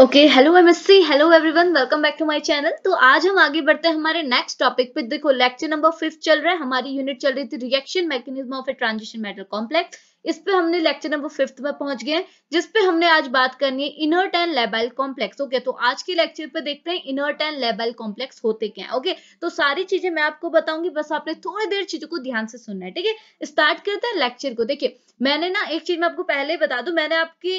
Okay hello MSc hello everyone welcome back to my channel तो आज हम आगे बढ़ते हैं हमारे नेक्स्ट टॉपिक पे देखो लेक्चर नंबर फिफ्थ चल रहा है हमारी यूनिट चल रही थी reaction mechanism of a transition metal complex इस पे हमने लेक्चर नंबर फिफ्थ में पहुंच गए जिसपे हमने आज बात करनी है inert and labile complex okay तो आज के लेक्चर पे देखते हैं इनर्ट एंड लेबल कॉम्प्लेक्स होते क्या है ओके तो सारी चीजें मैं आपको बताऊंगी बस आपने थोड़ी देर चीजों को ध्यान से सुनना है ठीक है स्टार्ट करते हैं लेक्चर को देखिए मैंने ना एक चीज मैं आपको पहले बता दू मैंने आपके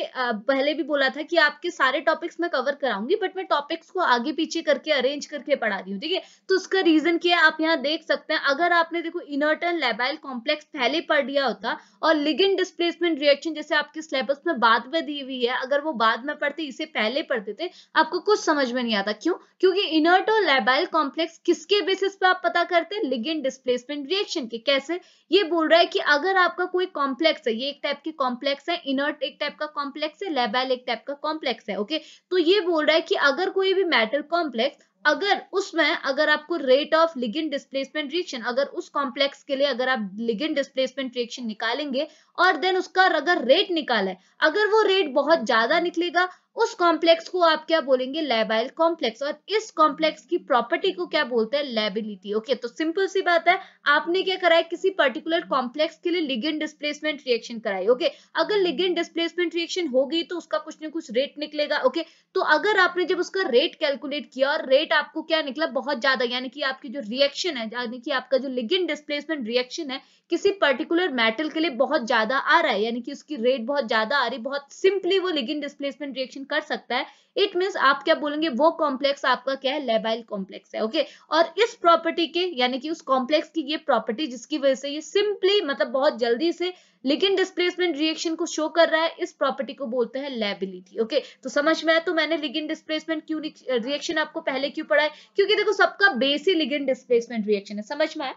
पहले भी बोला था कि आपके सारे टॉपिक्स मैं कवर कराऊंगी बट मैं टॉपिक्स को आगे पीछे करके अरेंज करके पढ़ा रही हूँ ठीक है तो उसका रीजन क्या है आप यहाँ देख सकते हैं अगर आपने देखो इनर्ट एंड लेबाइल कॉम्प्लेक्स पहले पढ़ लिया होता और लिगेंड डिस्प्लेसमेंट रिएक्शन जैसे आपके सिलेबस में बाद में दी हुई है अगर वो बाद में पढ़ते इसे पहले पढ़ते थे आपको कुछ समझ में नहीं आता क्यों क्योंकि इनर्ट और लेबाइल कॉम्प्लेक्स किसके बेसिस पे आप पता करते हैं लिगेंड डिस्प्लेसमेंट रिएक्शन के कैसे ये बोल रहा है कि अगर आपका कोई कॉम्प्लेक्स है ये एक टाइप के कॉम्प्लेक्स है इनर्ट एक टाइप का कॉम्प्लेक्स है लेबाइल एक टाइप का कॉम्प्लेक्स है ओके तो ये बोल रहा है कि अगर कोई भी मेटल कॉम्प्लेक्स अगर उसमें अगर आपको rate of ligand displacement reaction अगर उस कॉम्प्लेक्स के लिए अगर आप लिगिन डिस्प्लेसमेंट रिएक्शन निकालेंगे और देन उसका अगर रेट निकाले अगर वो रेट बहुत ज्यादा निकलेगा उस कॉम्प्लेक्स को आप क्या बोलेंगे लेबाइल कॉम्प्लेक्स और इस कॉम्प्लेक्स की प्रॉपर्टी को क्या बोलते हैं लेबिलिटी ओके तो सिंपल सी बात है आपने क्या कराया किसी पर्टिकुलर कॉम्प्लेक्स के लिए लिगेंड डिस्प्लेसमेंट रिएक्शन कराई ओके अगर लिगेंड डिस्प्लेसमेंट रिएक्शन हो गई तो उसका कुछ ना कुछ रेट निकलेगा ओके तो अगर आपने जब उसका रेट कैलकुलेट किया और रेट आपको क्या निकला बहुत ज्यादा यानी कि आपकी जो रिएक्शन है यानी कि आपका जो लिगेंड डिस्प्लेसमेंट रिएक्शन है किसी पर्टिकुलर मेटल के लिए बहुत ज्यादा आ रहा है यानी कि उसकी रेट बहुत ज्यादा आ रही बहुत सिंपली वो लिगेंड डिस्प्लेसमेंट रिएक्शन कर सकता है इट मीन आप क्या बोलेंगे वो कॉम्प्लेक्स आपका क्या है लेबाइल कॉम्प्लेक्स है ओके okay? और इस प्रॉपर्टी के यानी कि उस कॉम्प्लेक्स की ये प्रॉपर्टी जिसकी वजह से ये सिंपली मतलब बहुत जल्दी से लेकिन डिस्प्लेसमेंट रिएक्शन को शो कर रहा है इस प्रॉपर्टी को बोलते हैं लेबिलिटी ओके तो समझ में आया तो मैंने लिगिन डिस्प्लेसमेंट क्यों रिएक्शन आपको पहले क्यों पढ़ा है क्योंकि देखो सबका बेस ही लिगिन डिस्प्लेसमेंट रिएक्शन है समझ में आया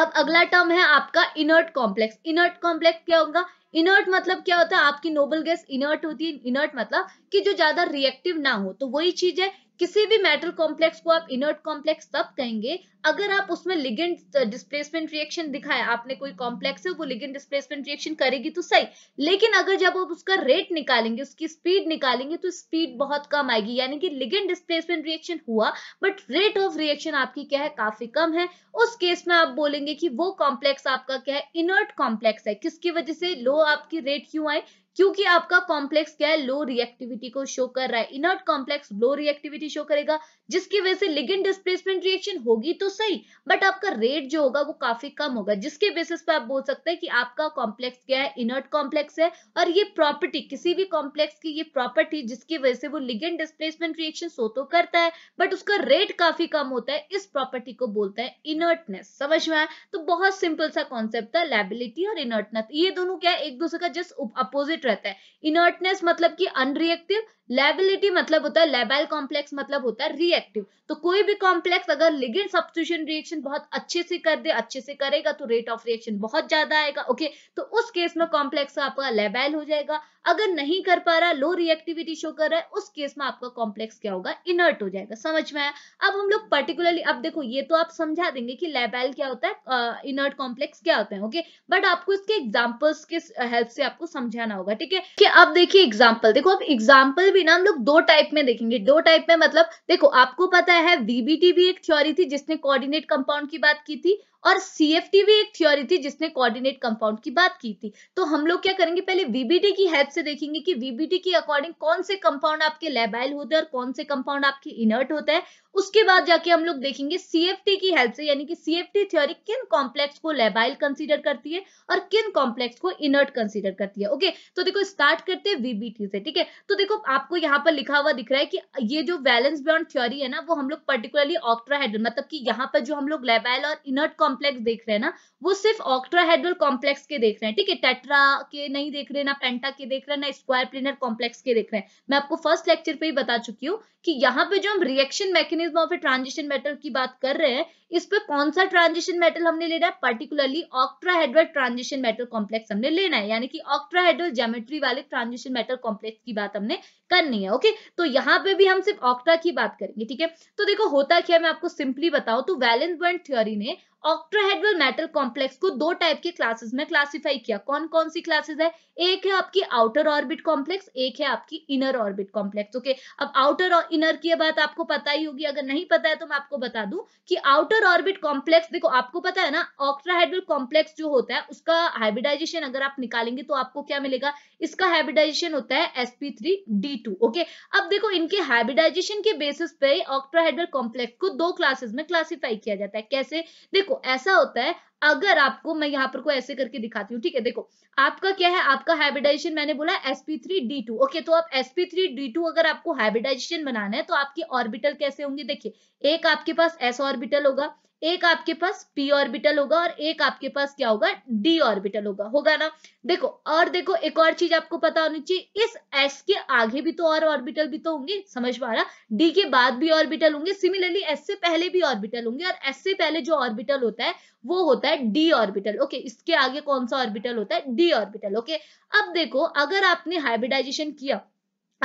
अब अगला टर्म है आपका इनर्ट कॉम्प्लेक्स इनर्ट कॉम्प्लेक्स क्या होगा इनर्ट मतलब क्या होता है आपकी नोबल गैस इनर्ट होती है इनर्ट मतलब कि जो ज्यादा रिएक्टिव ना हो तो वही चीज है किसी भी मेटल कॉम्प्लेक्स को आप इनर्ट कॉम्प्लेक्स तब कहेंगे अगर आप उसमें लिगेंड डिस्प्लेसमेंट रिएक्शन दिखाए आपने कोई कॉम्प्लेक्स है वो लिगेंड डिस्प्लेसमेंट रिएक्शन करेगी तो सही लेकिन अगर जब आप उसका रेट निकालेंगे उसकी स्पीड निकालेंगे तो स्पीड बहुत कम आएगी यानी कि लिगेंड डिस्प्लेसमेंट रिएक्शन हुआ बट रेट ऑफ रिएक्शन आपकी क्या है काफी कम है उस केस में आप बोलेंगे कि वो कॉम्प्लेक्स आपका क्या है इनर्ट कॉम्प्लेक्स है किसकी वजह से लो आपकी रेट क्यों आए क्योंकि आपका कॉम्प्लेक्स क्या है लो रिएक्टिविटी को शो कर रहा है inert complex low reactivity show करेगा जिसकी वजह से लिगिन डिस्प्लेसमेंट रिएक्शन होगी तो सही बट आपका रेट जो होगा वो काफी कम होगा जिसके बेसिस पे आप बोल सकते हैं कि आपका कॉम्प्लेक्स क्या है इनर्ट कॉम्प्लेक्स है और ये प्रॉपर्टी किसी भी कॉम्प्लेक्स की ये प्रॉपर्टी जिसकी वजह से वो लिगेंड डिस्प्लेसमेंट रिएक्शन सो तो करता है बट उसका रेट काफी कम होता है इस प्रॉपर्टी को बोलता है इनर्टनेस समझ में आया तो बहुत सिंपल सा कॉन्सेप्ट था लेबिलिटी और इनर्टनेस ये दोनों क्या है एक दूसरे का जस्ट अपोजिट रहता है इनर्टनेस मतलब कि अनरिएक्टिव लेबिलिटी मतलब होता है लेबाइल कॉम्प्लेक्स मतलब होता है रिएक्टिव तो कोई भी कॉम्प्लेक्स अगर लिगेंड सब्सिट्यूशन रिएक्शन बहुत अच्छे से कर दे अच्छे से करेगा तो रेट ऑफ रिएक्शन बहुत ज्यादा आएगा ओके तो उस केस में कॉम्प्लेक्स आपका लेबाइल हो जाएगा अगर नहीं कर पा रहा लो रिएक्टिविटी शो कर रहा है उस केस में आपका कॉम्प्लेक्स क्या होगा इनर्ट हो जाएगा समझ में आया अब हम लोग पर्टिकुलरली अब देखो ये तो आप समझा देंगे कि लेबाइल क्या होता है इनर्ट कॉम्प्लेक्स क्या होते हैं ओके बट आपको इसके एग्जाम्पल्स के हेल्प से आपको समझाना होगा ठीक है कि अब देखिए एग्जाम्पल देखो अब एग्जाम्पल भी थ्योरी ना हम लोग दो टाइप में देखेंगे दो टाइप में मतलब देखो आपको पता है वीबीटी भी एक थ्योरी थी जिसने कोऑर्डिनेट कंपाउंड की बात की थी और सीएफटी भी एक थ्योरी थी जिसने कोऑर्डिनेट कंपाउंड की बात की थी तो हम लोग क्या करेंगे पहले वीबीटी की हेल्प से देखेंगे कि वीबीटी के अकॉर्डिंग कौन से कंपाउंड आपके लेबाइल होते हैं और कौन से कंपाउंड आपके इनर्ट होता है उसके बाद जाके हम लोग देखेंगे सीएफटी की हेल्प से यानी कि सीएफटी थ्योरी किन कॉम्प्लेक्स को लेबाइल कंसिडर करती है और किन कॉम्प्लेक्स को इनर्ट कंसिडर करती है ओके तो देखो स्टार्ट करते हैं वीबीटी से ठीक है तो देखो आपको यहाँ पर लिखा हुआ दिख रहा है कि ये जो वैलेंस बॉन्ड थ्योरी है ना वो हम लोग पर्टिकुलरली ऑक्ट्राहेड्रल मतलब कि यहाँ पर जो हम लोग लेबाइल और इनर्ट कॉम्प्लेक्स देख रहे हैं ना वो सिर्फ ऑक्ट्राहेड्रल कॉम्प्लेक्स के देख रहे हैं ठीक है टेट्रा के नहीं देख रहे ना पेंटा के देख रहे ना स्क्वायर प्लेनर कॉम्प्लेक्स के देख रहे हैं मैं आपको फर्स्ट लेक्चर पे ही बता चुकी हूँ कि यहाँ पे जो हम reaction mechanism of a transition metal की बात कर रहे हैं इस पर कौन सा ट्रांजिशन मेटल हमने लेना है particularly octahedral transition metal complex हमने लेना है यानी कि ऑक्ट्राहेड्रल जोमेट्री वाले ट्रांजिशन मेटल कॉम्प्लेक्स की बात हमने करनी है ओके तो यहाँ पे भी हम सिर्फ ऑक्ट्रा की बात करेंगे ठीक है तो देखो होता क्या मैं आपको सिंपली बताऊं तो वैलेंस बॉन्ड थ्योरी ने ऑक्ट्रोहेड्रल मेटल कॉम्प्लेक्स को दो टाइप के क्लासेस में क्लासिफाई किया कौन कौन सी क्लासेस है एक है आपकी आउटर ऑर्बिट कॉम्प्लेक्स एक है आपकी इनर ऑर्बिट कॉम्प्लेक्स ओके अब आउटर और इनर की बात आपको पता ही होगी अगर नहीं पता है तो मैं आपको बता दूं कि आउटर ऑर्बिट कॉम्प्लेक्स देखो आपको पता है ना ऑक्ट्राहेड्रल कॉम्प्लेक्स जो होता है उसका हाइब्रिडाइजेशन अगर आप निकालेंगे तो आपको क्या मिलेगा इसका हाइब्रिडाइजेशन होता है sp3d2 ओके अब देखो इनके हाइब्रिडाइजेशन के बेसिस पे ऑक्ट्राहेड्रल कॉम्प्लेक्स को दो क्लासेस में क्लासीफाई किया जाता है कैसे देखो देखो ऐसा होता है अगर आपको मैं यहाँ पर को ऐसे करके दिखाती हूँ ठीक है देखो आपका क्या है आपका हाइब्रिडाइजेशन मैंने बोला sp3d2 ओके तो आप sp3d2 अगर आपको हाइब्रिडाइजेशन बनाना है तो आपके ऑर्बिटल कैसे होंगे देखिए एक आपके पास s ऑर्बिटल होगा एक आपके पास पी ऑर्बिटल होगा और एक आपके पास क्या होगा डी ऑर्बिटल होगा होगा ना देखो और देखो एक और चीज आपको पता होनी चाहिए इस एस के आगे भी तो और ऑर्बिटल भी तो होंगे समझ पा रहा डी के बाद भी ऑर्बिटल होंगे सिमिलरली एस से पहले भी ऑर्बिटल होंगे और एस से पहले जो ऑर्बिटल होता है वो होता है डी ऑर्बिटल ओके इसके आगे कौन सा ऑर्बिटल होता है डी ऑर्बिटल ओके अब देखो अगर आपने हाइब्रिडाइजेशन किया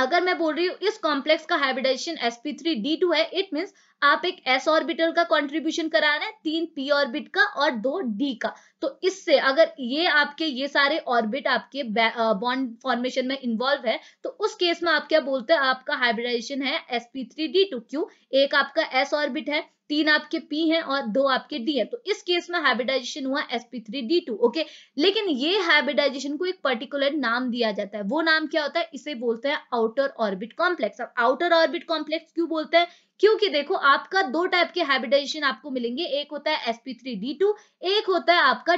अगर मैं बोल रही हूँ इस कॉम्प्लेक्स का हाइब्रिडाइजेशन sp3d2 है इट मीन्स आप एक एस ऑर्बिटल का कॉन्ट्रीब्यूशन करा रहे हैं तीन पी ऑर्बिट का और दो डी का तो इससे अगर ये आपके ये सारे ऑर्बिट आपके बॉन्ड फॉर्मेशन में इन्वॉल्व है तो उस केस में आप क्या बोलते हैं आपका हाइब्रिडाइजेशन है s p three d two q एक आपका एस ऑर्बिट है तीन आपके पी हैं और दो आपके डी है तो इस केस में हाइब्रिडाइजेशन हुआ टू ओके लेकिन ये हाइब्रिडाइजेशन को एक पर्टिकुलर नाम दिया जाता है वो नाम क्या होता है इसे बोलते हैं आउटर ऑर्बिट कॉम्प्लेक्स अब आउटर ऑर्बिट कॉम्प्लेक्स क्यों बोलते हैं क्योंकि देखो आपका दो टाइप के हाइब्रिडाइजेशन आपको मिलेंगे एक होता है d2 एक होता है आपका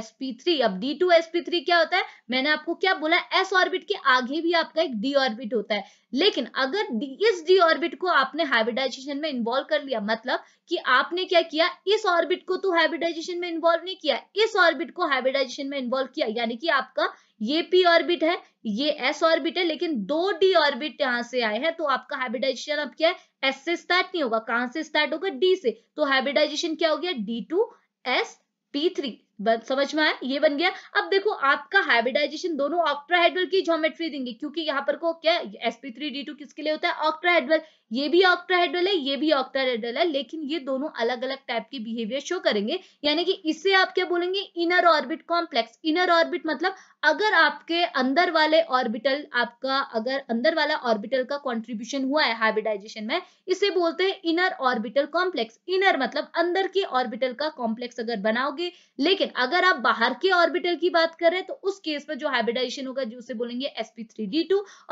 sp3 अब sp3 क्या होता है मैंने आपको क्या बोला s ऑर्बिट के आगे भी आपका एक d ऑर्बिट होता है लेकिन अगर इस डी ऑर्बिट को आपने हाइब्रिडाइजेशन में इन्वॉल्व कर लिया मतलब कि आपने क्या किया इस ऑर्बिट को तो हाइब्रिडाइजेशन में इन्वॉल्व नहीं किया इस ऑर्बिट को हाइब्रिडाइजेशन में इन्वॉल्व किया यानी कि आपका ये पी ऑर्बिट है ये एस ऑर्बिट है लेकिन दो डी ऑर्बिट यहां से आए हैं तो आपका हाइब्रिडाइजेशन अब क्या है एस से स्टार्ट नहीं होगा कहां से स्टार्ट होगा डी से तो हाइब्रिडाइजेशन क्या हो गया d two s p three समझ में आया ये बन गया अब देखो आपका हाइब्रिडाइजेशन दोनों ऑक्ट्राहेड्रल की ज्योमेट्री देंगे क्योंकि यहाँ पर को क्या sp3d2 किसके लिए होता है ऑक्ट्राहेड्रल ये भी ऑक्ट्राहेड्रल है ये भी ऑक्ट्राहेड्रल है लेकिन ये दोनों अलग अलग टाइप के बिहेवियर शो करेंगे यानी कि इसे आप क्या बोलेंगे inner orbit complex inner orbit मतलब अगर आपके अंदर वाले ऑर्बिटल आपका अगर अंदर वाला ऑर्बिटल का कॉन्ट्रीब्यूशन हुआ है हाइब्रिडाइजेशन में इसे बोलते हैं इनर ऑर्बिटल कॉम्प्लेक्स इनर मतलब अंदर के ऑर्बिटल का कॉम्प्लेक्स अगर बनाओगे लेकिन अगर आप बाहर के ऑर्बिटल की बात करें तो उस केस में जो हाइब्रिडाइजेशन होगा जो उसे बोलेंगे एसपी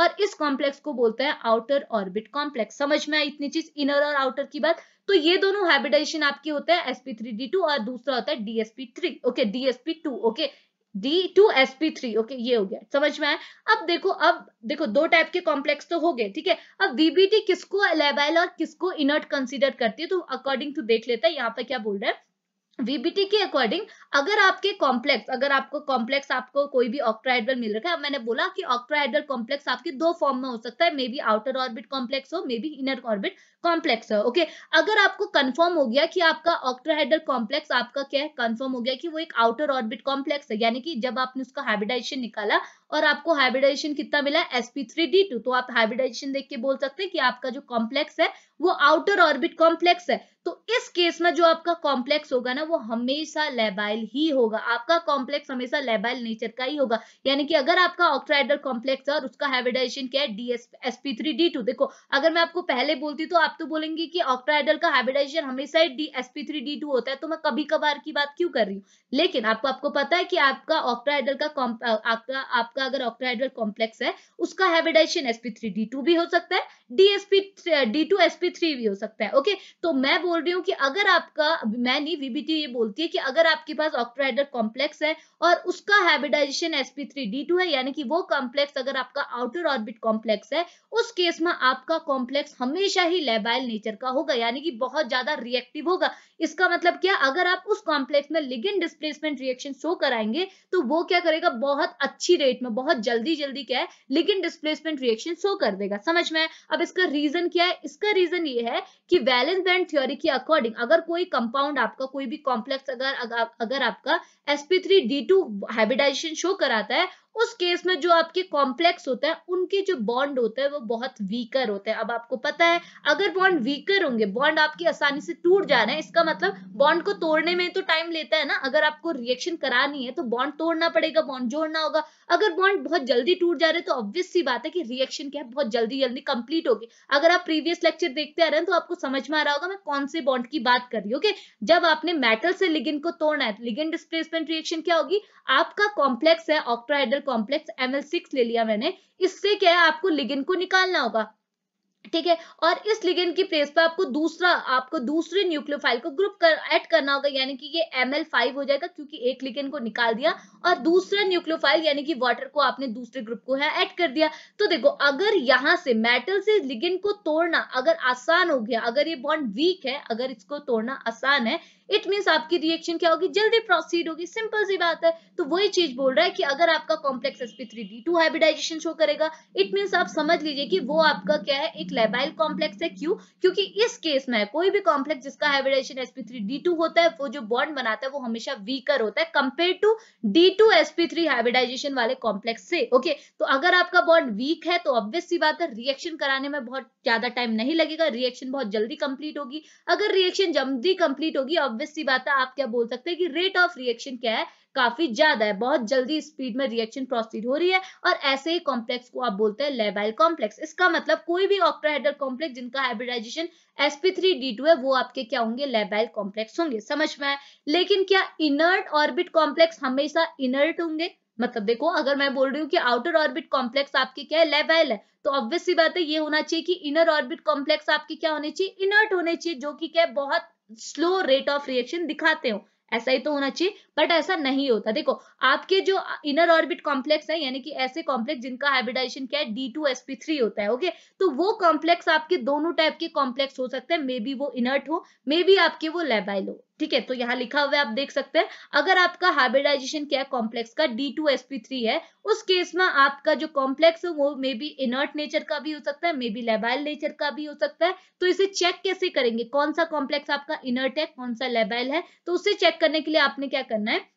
और इस कॉम्प्लेक्स को बोलते हैं आउटर ऑर्बिट कॉम्प्लेक्स समझ समझ में आई इतनी चीज इनर और आउटर की बात तो ये दोनों हाइब्रिडाइजेशन आपके होता है एसपी थ्री डी टू और दूसरा होता है dsp three okay dsp two okay d two s p three okay ये हो गया समझ में आया अब देखो अब देखो दो टाइप के कॉम्प्लेक्स तो हो गए ठीक है अब वीबीटी किसको लेबाइल और किसको इनर्ट कंसीडर करती है तो अकॉर्डिंग टू देख लेते हैं यहाँ पर क्या बोल रहा है वीबीटी के अकॉर्डिंग अगर आपके कॉम्प्लेक्स अगर आपको कॉम्प्लेक्स आपको कोई भी ऑक्ट्राइडल मिल रखा है मैंने बोला कि ऑक्ट्राइडल कॉम्प्लेक्स आपके दो फॉर्म में हो सकता है may be outer orbit complex हो may be inner orbit complex है ओके अगर आपको कंफर्म हो गया कि आपका ऑक्ट्राहेडल कॉम्प्लेक्स आपका क्या है कंफर्म हो गया कि वो एक आउटर ऑर्बिट कॉम्प्लेक्स है यानी कि जब आपने उसका हाइब्रिडाइजेशन निकाला और आपको हाइब्रिडाइजेशन कितना मिला sp3d2 तो आप हाइब्रिडाइजेशन देख के बोल सकते हैं कि आपका जो कॉम्प्लेक्स है वो आउटर ऑर्बिट कॉम्प्लेक्स है तो इस केस में जो आपका कॉम्प्लेक्स होगा ना वो हमेशा लेबाइल ही होगा आपका कॉम्प्लेक्स हमेशा लेबाइल नेचर का ही होगा यानी कि अगर आपका ऑक्ट्राइडल कॉम्प्लेक्स है और उसका हाइब्रिडाइजेशन क्या है डी एस देखो अगर मैं आपको पहले बोलती तो आप आप तो बोलेंगे कि ऑक्टाहाइड्रल का हाइब्रिडाइजेशन हमेशा डी एस पी होता है तो मैं कभी कभार की बात क्यों कर रही हूँ लेकिन आपको आपको पता है कि आपका ऑक्टाहाइड्रल का आपका आपका अगर ऑक्टाहाइड्रल कॉम्प्लेक्स है उसका हाइब्रिडाइजेशन एसपी थ्री भी हो सकता है डी एसपी डी भी हो सकता है ओके तो मैं बोल रही हूँ कि अगर आपका मैं नहीं वीबीटी ये बोलती है कि अगर आपके पास ऑक्टाहाइड्रल कॉम्प्लेक्स है और उसका हाइब्रिडाइजेशन एसपी थ्री है यानी कि वो कॉम्प्लेक्स अगर आपका आउटर ऑर्बिट कॉम्प्लेक्स है उस केस में आपका कॉम्प्लेक्स हमेशा ही लेब लेबाइल नेचर का होगा यानी कि बहुत ज्यादा रिएक्टिव होगा इसका मतलब क्या अगर आप उस कॉम्प्लेक्स में लिगिन डिस्प्लेसमेंट रिएक्शन शो कराएंगे तो वो क्या करेगा बहुत अच्छी रेट में बहुत जल्दी जल्दी क्या है लिगिन डिस्प्लेसमेंट रिएक्शन शो कर देगा समझ में अब इसका रीजन क्या है इसका रीजन ये है कि वैलेंस बैंड थ्योरी के अकॉर्डिंग अगर कोई कंपाउंड आपका कोई भी कॉम्प्लेक्स अगर अगर आपका sp3d2 हाइब्रिडाइजेशन शो कराता है उस केस में जो आपके कॉम्प्लेक्स होता है उनके जो बॉन्ड होता है वो बहुत वीकर होता है अब आपको पता है अगर बॉन्ड वीकर होंगे बॉन्ड आपकी आसानी से टूट जा रहे हैं इसका मतलब बॉन्ड को तोड़ने में तो टाइम लेता है ना अगर आपको रिएक्शन करानी है तो बॉन्ड तोड़ना पड़ेगा बॉन्ड जोड़ना होगा अगर बॉन्ड बहुत जल्दी टूट जा रहे हैं तो ऑब्वियस सी बात है कि रिएक्शन क्या है बहुत जल्दी जल्दी कंप्लीट होगी अगर आप प्रीवियस लेक्चर देखते आ रहे हैं तो आपको समझ में आ रहा होगा मैं कौन से बॉन्ड की बात कर रही हूँ ओके जब आपने मेटल से लिगिन को तोड़ना है लिगिन डिस्प्लेसमेंट रिएक्शन क्या होगी आपका कॉम्प्लेक्स है ऑक्ट्राइडल कॉम्प्लेक्स ML6 ले लिया मैंने इससे क्या है आपको लिगिन को निकालना होगा ठीक है और इस लिगिन की प्लेस पर आपको दूसरा आपको दूसरे न्यूक्लियोफाइल को ग्रुप कर ऐड करना होगा यानी कि ये ML5 हो जाएगा क्योंकि एक लिगिन को निकाल दिया और दूसरा न्यूक्लियोफाइल यानी कि वाटर को आपने दूसरे ग्रुप को है ऐड कर दिया तो देखो अगर यहां से मेटल से लिगिन को तोड़ना अगर आसान हो गया अगर ये बॉन्ड वीक है अगर इसको तोड़ना आसान है इट मीन आपकी रिएक्शन क्या होगी जल्दी प्रोसीड होगी सिंपल सी बात है तो वही चीज बोल रहा है कि अगर आपका complex sp three d two hybridisation show करेगा इट मीन आप समझ लीजिए कि वो आपका क्या है एक लेबाइल कॉम्प्लेक्स है क्यों क्योंकि इस केस में कोई भी कॉम्प्लेक्स जिसका hybridisation sp three d two होता है वो जो बॉन्ड बनाता है वो हमेशा वीकर होता है compare to d two sp three hybridisation वाले कॉम्प्लेक्स से ओके तो अगर आपका बॉन्ड वीक है तो ऑब्वियस सी बात है रिएक्शन कराने में बहुत ज्यादा टाइम नहीं लगेगा रिएक्शन बहुत जल्दी कंप्लीट होगी अगर रिएक्शन जल्दी कंप्लीट होगी ऑब्वियस ऑब्वियस सी बात है आप क्या बोल सकते हैं कि रेट ऑफ रिएक्शन क्या है काफी ज्यादा है बहुत जल्दी स्पीड में रिएक्शन प्रोसीड हो रही है और ऐसे ही कॉम्प्लेक्स को आप बोलते हैं लेबाइल कॉम्प्लेक्स इसका मतलब कोई भी ऑक्ट्राहेड्रल कॉम्प्लेक्स जिनका हाइब्रिडाइजेशन sp3 d2 है वो आपके क्या होंगे लेबाइल कॉम्प्लेक्स होंगे समझ में लेकिन क्या इनर्ट ऑर्बिट कॉम्प्लेक्स हमेशा इनर्ट होंगे मतलब देखो अगर मैं बोल रही हूँ कि आउटर ऑर्बिट कॉम्प्लेक्स आपके क्या है लेबाइल है तो ऑब्वियस सी बात है ये होना चाहिए कि इनर ऑर्बिट कॉम्प्लेक्स आपके क्या होने चाहिए इनर्ट होने चाहिए जो कि क्या बहुत स्लो रेट ऑफ रिएक्शन दिखाते हो ऐसा ही तो होना चाहिए बट ऐसा नहीं होता देखो आपके जो इनर ऑर्बिट कॉम्प्लेक्स है यानी कि ऐसे कॉम्प्लेक्स जिनका हाइब्रिडाइजेशन क्या है d two s p three होता है ओके तो वो कॉम्प्लेक्स आपके दोनों टाइप के कॉम्प्लेक्स हो सकते हैं मे बी वो इनर्ट हो मे बी आपके वो लेबाइल हो ठीक है तो यहाँ लिखा हुआ आप देख सकते हैं अगर आपका हाइब्रिडाइजेशन क्या है कॉम्प्लेक्स का d two s p three है उस केस में आपका जो कॉम्प्लेक्स है वो मे बी इनर्ट नेचर का भी हो सकता है मे बी लेबाइल नेचर का भी हो सकता है तो इसे चेक कैसे करेंगे कौन सा कॉम्प्लेक्स आपका इनर्ट है कौन सा लेबाइल है तो उसे चेक करने के लिए आपने क्या करना है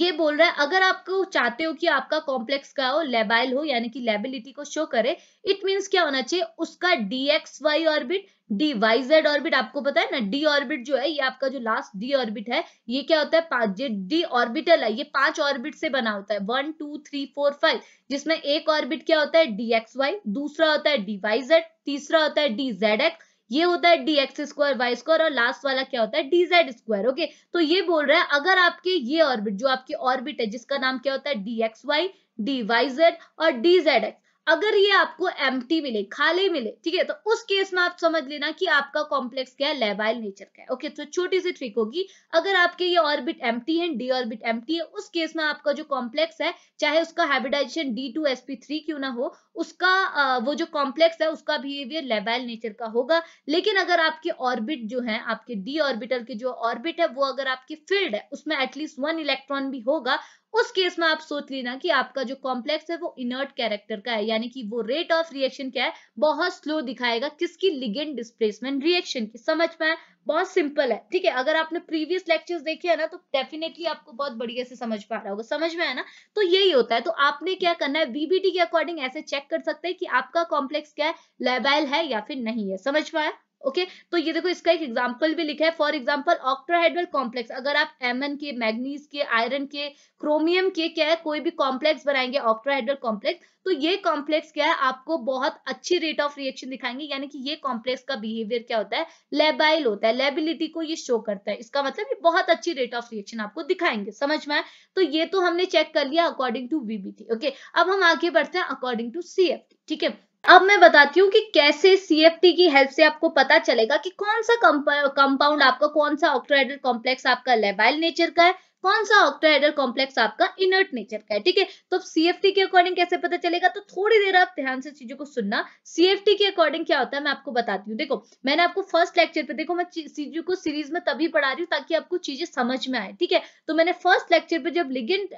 ये बोल रहा है अगर आपको चाहते हो कि आपका कॉम्प्लेक्स का हो लेबाइल हो यानी कि लेबिलिटी को शो करे इट मींस क्या होना चाहिए उसका d x y orbit d y z orbit आपको पता है ना डी ऑर्बिट जो है ये आपका जो लास्ट डी ऑर्बिट है ये क्या होता है पांच ये डी ऑर्बिटल है ये पांच ऑर्बिट से बना होता है one two three four five जिसमें एक ऑर्बिट क्या होता है डी एक्स वाई दूसरा होता है डी वाई जेड तीसरा होता है डी जेड एक्स ये होता है d x square y square और लास्ट वाला क्या होता है डी जेड स्क्वायर ओके तो ये बोल रहा है अगर आपके ये ऑर्बिट जो आपकी ऑर्बिट है जिसका नाम क्या होता है d x y d y z और डी जेड एक्स अगर ये आपको एम मिले खाली मिले ठीक है तो उस केस में आप समझ लेना कि आपका कॉम्प्लेक्स क्या है लेबाइल नेचर का है ओके तो छोटी सी ट्रिक होगी अगर आपके ये ऑर्बिट एम है डी ऑर्बिट एम है उस केस में आपका जो कॉम्प्लेक्स है चाहे उसका hybridisation d two s three क्यों ना हो उसका वो जो कॉम्प्लेक्स है उसका बिहेवियर लेबाइल नेचर का होगा लेकिन अगर आपके ऑर्बिट जो है आपके डी ऑर्बिटल के जो ऑर्बिट है वो अगर आपकी फील्ड है उसमें एटलीस्ट वन इलेक्ट्रॉन भी होगा उस केस में आप सोच लेना कि आपका जो कॉम्प्लेक्स है वो इनर्ट कैरेक्टर का है यानी कि वो रेट ऑफ रिएक्शन क्या है बहुत स्लो दिखाएगा किसकी लिगेंड डिस्प्लेसमेंट रिएक्शन की समझ में बहुत सिंपल है ठीक है अगर आपने प्रीवियस लेक्चर्स देखे है ना तो डेफिनेटली आपको बहुत बढ़िया से समझ पा रहा होगा समझ में है ना तो यही होता है तो आपने क्या करना है बीबीटी के अकॉर्डिंग ऐसे चेक कर सकते हैं कि आपका कॉम्प्लेक्स क्या है लेबाइल है या फिर नहीं है समझ पाया ओके तो ये देखो इसका एक एग्जांपल भी लिखा है फॉर एग्जांपल ऑक्ट्राहाइड्रल कॉम्प्लेक्स अगर आप एम के मैग्नीज के आयरन के क्रोमियम के क्या है कोई भी कॉम्प्लेक्स बनाएंगे ऑक्ट्राहाइड्रल कॉम्प्लेक्स तो ये कॉम्प्लेक्स क्या है आपको बहुत अच्छी रेट ऑफ रिएक्शन दिखाएंगे यानी कि ये कॉम्प्लेक्स का बिहेवियर क्या होता है लेबाइल होता है लेबिलिटी को ये शो करता है इसका मतलब ये बहुत अच्छी रेट ऑफ रिएक्शन आपको दिखाएंगे समझ में तो ये तो हमने चेक कर लिया अकॉर्डिंग टू वीबीटी ओके अब हम आगे बढ़ते हैं अकॉर्डिंग टू सी ठीक है अब मैं बताती हूँ कि कैसे सीएफटी की हेल्प से आपको पता चलेगा कि कौन सा कंपाउंड आपका कौन सा ऑक्ट्राइडल कॉम्प्लेक्स आपका लेबाइल नेचर का है कौन सा ऑक्टोहाइड्रल कॉम्प्लेक्स आपका इनर्ट नेचर का है ठीक है तो सी सीएफटी के अकॉर्डिंग कैसे पता चलेगा तो थोड़ी देर आप ध्यान से चीजों को सुनना सीएफटी के अकॉर्डिंग क्या होता है मैं आपको बताती हूँ देखो मैंने आपको फर्स्ट लेक्चर पे देखो मैं चीजों को सीरीज में तभी पढ़ा रही हूँ ताकि आपको चीजें समझ में आए ठीक है तो मैंने फर्स्ट लेक्चर पे जब लिगेंट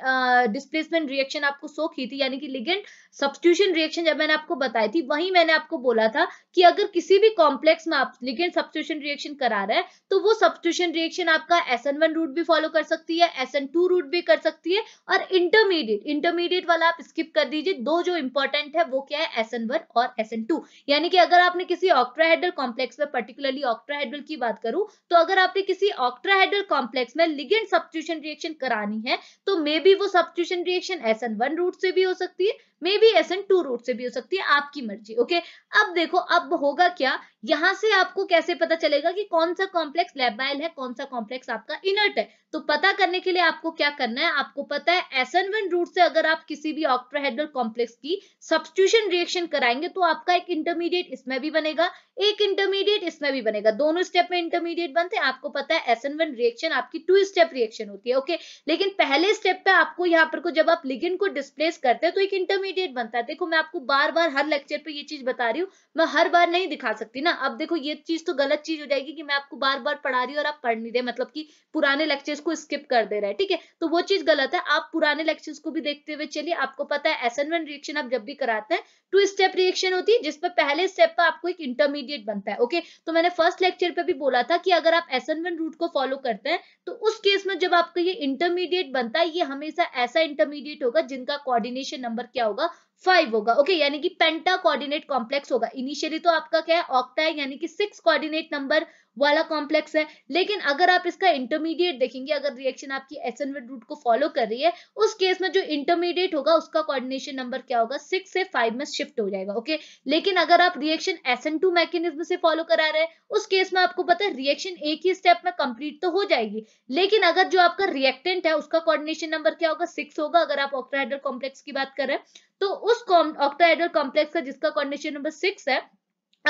डिस्प्लेसमेंट रिएक्शन आपको सो की थी यानी कि लिगेंट सब्सटीट्यूशन रिएक्शन जब मैंने आपको बताई थी वही मैंने आपको बोला था कि अगर किसी भी कॉम्प्लेक्स में आप लिगेंट सब्सटीट्यूशन रिएक्शन करा रहे हैं तो वो सब्सटीट्यूशन रिएक्शन आपका एस एन वन रूट भी फॉलो कर सकती है एस एन टू रूट भी कर सकती है और इंटरमीडिएट इंटरमीडिएट वाला आप स्किप कर दीजिए दो जो इंपॉर्टेंट है वो क्या है एस एन वन और एस एन टू यानी कि अगर आपने किसी ऑक्ट्राहेड्रल कॉम्प्लेक्स में पर्टिकुलरली ऑक्ट्राहेड्रल की बात करूं तो अगर आपने किसी ऑक्ट्राहेड्रल कॉम्प्लेक्स में लिगेंड सब्स्टिट्यूशन रिएक्शन करानी है तो मे बी वो substitution reaction S N one route से भी हो सकती है may be S N two route से भी हो सकती है आपकी मर्जी ओके अब देखो अब होगा क्या यहां से आपको कैसे पता चलेगा कि कौन सा कॉम्प्लेक्स लेबाइल है कौन सा कॉम्प्लेक्स आपका इनर्ट है तो पता करने के लिए आपको क्या करना है आपको पता है एस एन वन रूट से अगर आप किसी भी ऑक्ट्राहेड्रल कॉम्प्लेक्स की सब्सटीट्यूशन रिएक्शन कराएंगे तो आपका एक इंटरमीडिएट इसमें भी बनेगा एक इंटरमीडिएट इसमें भी बनेगा दोनों स्टेप में इंटरमीडिएट बनते हैं आपको पता है एस एन वन रिएक्शन आपकी टू स्टेप रिएक्शन होती है ओके लेकिन पहले स्टेप पे आपको यहाँ पर को जब आप लिगिन को डिस्प्लेस करते हैं तो एक इंटरमीडिएट इंटरमीडिएट बनता है देखो मैं आपको बार बार हर लेक्चर पे ये चीज बता रही हूँ मैं हर बार नहीं दिखा सकती ना अब देखो ये चीज तो गलत चीज हो जाएगी कि मैं आपको बार बार पढ़ा रही हूँ और आप पढ़ नहीं दे मतलब कि पुराने लेक्चर्स को स्किप कर दे रहे हैं ठीक है थीके? तो वो चीज गलत है आप पुराने लेक्चर्स को भी देखते हुए चलिए आपको पता है एस रिएक्शन आप जब भी कराते हैं टू स्टेप रिएक्शन होती है जिसपे पहले स्टेप पर आपको एक इंटरमीडिएट बनता है ओके तो मैंने फर्स्ट लेक्चर पे भी बोला था कि अगर आप एस रूट को फॉलो करते हैं तो उस केस में जब आपका ये इंटरमीडिएट बनता है ये हमेशा ऐसा इंटरमीडिएट होगा जिनका कोऑर्डिनेशन नंबर क्या होगा फाइव होगा ओके यानी कि पेंटा कोऑर्डिनेट कॉम्प्लेक्स होगा इनिशियली तो आपका क्या है ऑक्टा है यानी कि सिक्स कोऑर्डिनेट नंबर वाला कॉम्प्लेक्स है लेकिन अगर आप इसका इंटरमीडिएट देखेंगे अगर रिएक्शन आपकी एस एन रूट को फॉलो कर रही है उस केस में जो इंटरमीडिएट होगा उसका कोऑर्डिनेशन नंबर क्या होगा सिक्स से फाइव में शिफ्ट हो जाएगा ओके लेकिन अगर आप reaction S N two mechanism से फॉलो करा रहे हैं उस केस में आपको पता है रिएक्शन एक ही स्टेप में कंप्लीट तो हो जाएगी लेकिन अगर जो आपका रिएक्टेंट है उसका कॉर्डिनेशन नंबर क्या होगा सिक्स होगा अगर आप ऑक्टाहाइड्रल कॉम्प्लेक्स की बात कर रहे हैं तो उस ऑक्टाइडल कॉम्प्लेक्स का जिसका कॉन्डिशन नंबर सिक्स है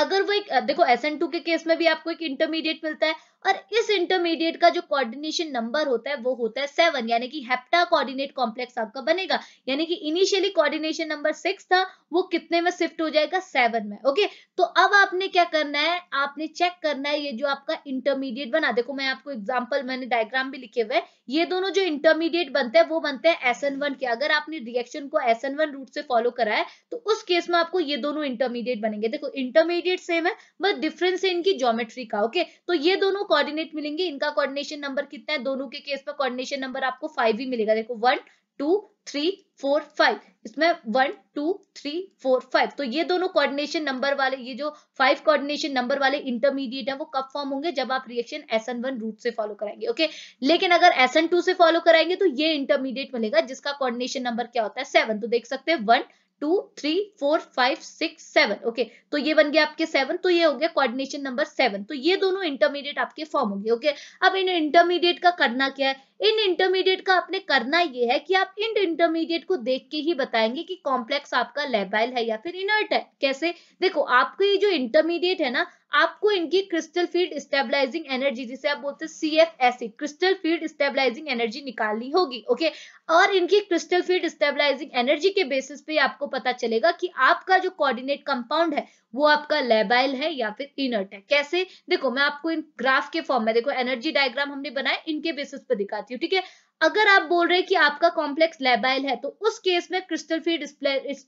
अगर वो एक देखो एस एन टू के केस में भी आपको एक इंटरमीडिएट मिलता है और इस इंटरमीडिएट का जो कोऑर्डिनेशन नंबर होता है वो होता है सेवन यानी कि हेप्टा कोऑर्डिनेट कॉम्प्लेक्स आपका बनेगा यानी कि इनिशियली कोऑर्डिनेशन नंबर सिक्स था वो कितने में शिफ्ट हो जाएगा सेवन में ओके तो अब आपने क्या करना है आपने चेक करना है ये जो आपका इंटरमीडिएट बना देखो मैं आपको एग्जाम्पल मैंने डायग्राम भी लिखे हुए ये दोनों जो इंटरमीडिएट बनते हैं वो बनते हैं एस एन वन के अगर आपने रिएक्शन को एस एन वन रूट से फॉलो करा है तो उस केस में आपको ये दोनों इंटरमीडिएट बनेंगे देखो इंटरमीडिएट सेम है बस डिफरेंस है इनकी ज्योमेट्री का ओके तो ये दोनों कोऑर्डिनेट मिलेंगे इनका कोऑर्डिनेशन नंबर कितना है दोनों के केस पर कोऑर्डिनेशन नंबर आपको फाइव ही मिलेगा देखो one two three four five इसमें one two three four five तो ये दोनों कोऑर्डिनेशन नंबर वाले ये जो फाइव कोऑर्डिनेशन नंबर वाले इंटरमीडिएट है वो कब फॉर्म होंगे जब आप reaction S N one route से फॉलो कराएंगे ओके लेकिन अगर एस एन टू से फॉलो कराएंगे तो ये इंटरमीडिएट मिलेगा जिसका कोऑर्डिनेशन नंबर क्या होता है सेवन तो देख सकते हैं one two three four five six seven okay तो ये बन गया आपके सेवन तो ये हो गया कोऑर्डिनेशन नंबर सेवन तो ये दोनों इंटरमीडिएट आपके फॉर्म होंगे ओके okay? अब इन इंटरमीडिएट का करना क्या है इन इंटरमीडिएट का आपने करना ये है कि आप इन इंटरमीडिएट को देख के ही बताएंगे कि कॉम्प्लेक्स आपका लेबाइल है या फिर इनर्ट है कैसे देखो आपको ये जो इंटरमीडिएट है ना आपको इनकी क्रिस्टल फील्ड स्टेबलाइजिंग एनर्जी जिसे आप बोलते हैं सी एफ एसिड क्रिस्टल फील्ड स्टेबलाइजिंग एनर्जी निकालनी होगी ओके और इनकी क्रिस्टल फील्ड स्टेबलाइजिंग एनर्जी के बेसिस पे आपको पता चलेगा कि आपका जो कोऑर्डिनेट कंपाउंड है वो आपका लेबाइल है या फिर इनर्ट है कैसे देखो मैं आपको इन ग्राफ के फॉर्म में देखो एनर्जी डायग्राम हमने बनाया इनके बेसिस पर दिखाती हूँ ठीक है अगर आप बोल रहे हैं कि आपका कॉम्प्लेक्स लेबाइल है तो उस केस में crystal field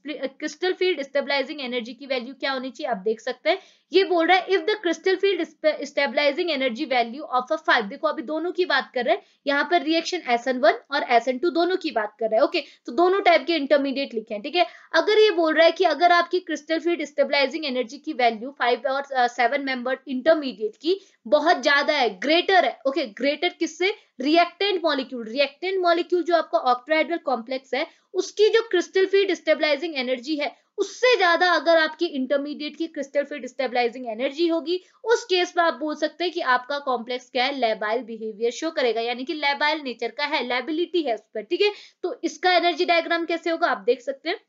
crystal field stabilising energy की वैल्यू क्या होनी चाहिए आप देख सकते हैं ये बोल रहा है if the crystal field stabilising energy value of a five देखो अभी दोनों की बात कर रहे हैं यहाँ पर रिएक्शन एस एन वन और एस एन टू दोनों की बात कर रहे हैं ओके okay, तो दोनों टाइप के इंटरमीडिएट लिखे हैं ठीक है थीके? अगर ये बोल रहा है कि अगर आपकी क्रिस्टल फील्ड स्टेबलाइजिंग एनर्जी की वैल्यू फाइव और सेवन मेंबर इंटरमीडिएट की बहुत ज्यादा है ग्रेटर है ओके okay, ग्रेटर किससे रिएक्टेंट मॉलिक्यूल रिएक्टेंट मॉलिक्यूल जो आपका ऑक्ट्राइडल कॉम्प्लेक्स है उसकी जो क्रिस्टल फीड स्टेबलाइजिंग एनर्जी है उससे ज्यादा अगर आपकी इंटरमीडिएट की क्रिस्टल फिट स्टेबलाइजिंग एनर्जी होगी उस केस में आप बोल सकते हैं कि आपका कॉम्प्लेक्स क्या है लेबाइल बिहेवियर शो करेगा यानी कि लेबाइल नेचर का है लेबिलिटी है उस पर ठीक है तो इसका एनर्जी डायग्राम कैसे होगा आप देख सकते हैं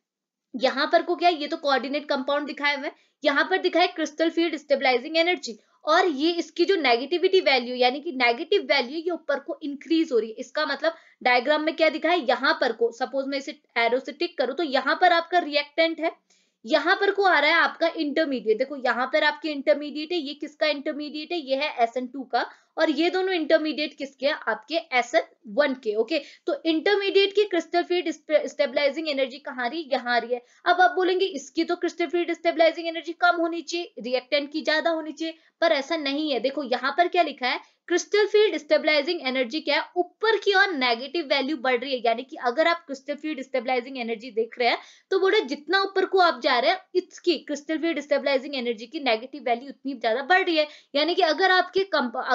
यहां पर को क्या ये तो कोऑर्डिनेट कंपाउंड दिखाए हुए यहां पर दिखाए क्रिस्टल फील्ड स्टेबलाइजिंग एनर्जी और ये इसकी जो नेगेटिविटी वैल्यू यानी कि नेगेटिव वैल्यू ये ऊपर को इंक्रीज हो रही है इसका मतलब डायग्राम में क्या दिखा है यहां पर को सपोज मैं इसे एरो से टिक करूं तो यहां पर आपका रिएक्टेंट है यहां पर को आ रहा है आपका इंटरमीडिएट देखो यहाँ पर आपके इंटरमीडिएट है ये किसका इंटरमीडिएट है ये है एस एन टू का और ये दोनों इंटरमीडिएट किसके हैं आपके एस एन वन के ओके तो इंटरमीडिएट की क्रिस्टल फील्ड स्टेबलाइजिंग एनर्जी कहा रही यहां रही है अब आप बोलेंगे इसकी तो क्रिस्टल फील्ड स्टेबलाइजिंग एनर्जी कम होनी चाहिए रिएक्टेंट की ज्यादा होनी चाहिए पर ऐसा नहीं है देखो यहाँ पर क्या लिखा है क्रिस्टल फील्ड स्टेबलाइजिंग एनर्जी क्या है ऊपर की ओर नेगेटिव वैल्यू बढ़ रही है यानी कि अगर आप क्रिस्टल फील्ड स्टेबलाइजिंग एनर्जी देख रहे हैं तो बोले जितना ऊपर को आप जा रहे हैं इसकी क्रिस्टल फील्ड स्टेबलाइजिंग एनर्जी की नेगेटिव वैल्यू उतनी ज्यादा बढ़ रही है यानी कि अगर आपके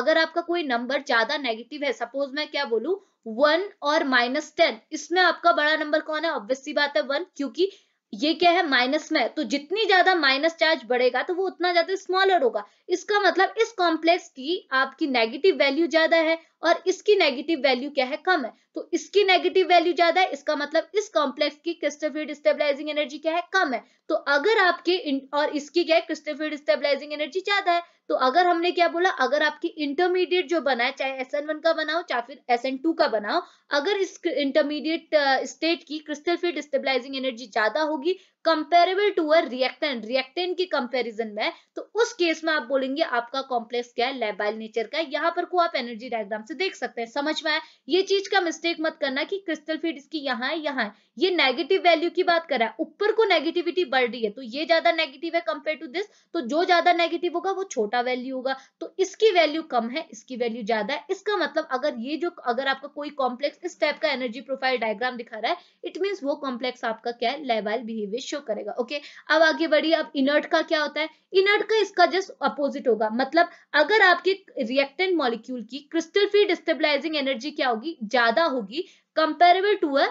अगर आपका कोई नंबर ज्यादा नेगेटिव है सपोज मैं क्या बोलू वन और माइनस टेन इसमें आपका बड़ा नंबर कौन है ऑब्वियसली बात है वन क्योंकि ये क्या है माइनस में तो जितनी ज्यादा माइनस चार्ज बढ़ेगा तो वो उतना ज्यादा स्मॉलर होगा इसका मतलब इस कॉम्प्लेक्स की आपकी नेगेटिव वैल्यू ज्यादा है और इसकी नेगेटिव वैल्यू क्या है कम है तो इसकी नेगेटिव वैल्यू ज्यादा है इसका मतलब इस कॉम्प्लेक्स की क्रिस्टल फील्ड स्टेबलाइजिंग एनर्जी क्या है कम है तो अगर आपके और इसकी क्या है क्रिस्टल फील्ड स्टेबलाइजिंग एनर्जी ज्यादा है तो अगर हमने क्या बोला अगर आपकी इंटरमीडिएट जो बना है चाहे एस एन वन का बनाओ चाहे फिर एस एन टू का बनाओ अगर इस इंटरमीडिएट स्टेट की क्रिस्टल फील्ड स्टेबलाइजिंग एनर्जी ज्यादा होगी comparable to a reactant reactant के कंपेरिजन में तो उस केस में आप बोलेंगे आपका कॉम्प्लेक्स क्या है लेबाइल नेचर का यहाँ पर को आप एनर्जी डायग्राम से देख सकते हैं समझ में आए ये चीज का मिस्टेक मिस्टेक मत करना कि क्रिस्टल फीड इसकी यहाँ है यहाँ है ये नेगेटिव वैल्यू की बात कर रहा है ऊपर को नेगेटिविटी बढ़ रही है तो ये ज्यादा नेगेटिव है कंपेयर टू दिस तो जो ज्यादा नेगेटिव होगा वो छोटा वैल्यू होगा तो इसकी वैल्यू कम है इसकी वैल्यू ज्यादा है इसका मतलब अगर ये जो अगर आपका कोई कॉम्प्लेक्स इस टाइप का एनर्जी प्रोफाइल डायग्राम दिखा रहा है इट मीन वो कॉम्प्लेक्स आपका क्या है लेवाइल बिहेवियर शो करेगा ओके अब आगे बढ़िए अब इनर्ट का क्या होता है इनर्ट का इसका जस्ट अपोजिट होगा मतलब अगर आपके रिएक्टेंट मॉलिक्यूल की क्रिस्टल फीड स्टेबिलाईजिंग एनर्जी क्या होगी ज्यादा होगी कंपेरेबल टू अ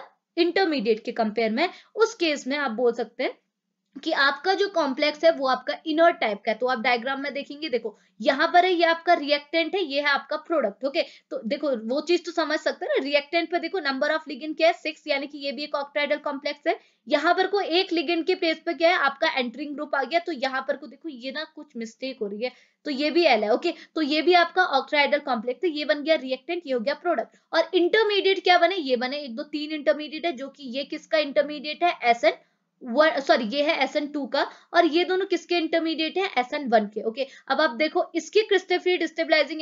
इंटरमीडिएट के कंपेयर में उस केस में आप बोल सकते हैं कि आपका जो कॉम्प्लेक्स है वो आपका इनर टाइप का है तो आप डायग्राम में देखेंगे देखो यहाँ पर है ये आपका रिएक्टेंट है ये है आपका प्रोडक्ट ओके तो देखो वो चीज तो समझ सकते हैं ना रिएक्टेंट पे देखो नंबर ऑफ लिगेंड क्या है सिक्स यानी कि ये भी एक ऑक्टाइडल कॉम्प्लेक्स है यहाँ पर को एक लिगेंड के प्लेस पे क्या है आपका एंट्रिंग ग्रुप आ गया तो यहाँ पर को देखो ये ना कुछ मिस्टेक हो रही है तो ये भी एल है ओके तो ये भी आपका ऑक्ट्राइडल कॉम्प्लेक्स है ये बन गया रिएक्टेंट ये हो गया प्रोडक्ट और इंटरमीडिएट क्या बने ये बने एक दो तीन इंटरमीडिएट है जो की ये किसका इंटरमीडिएट है एस सॉरी ये है एस एन टू का और ये दोनों किसके इंटरमीडिएट है एस एन वन के ओके अब आप देखो इसकी क्रिस्टल फ्री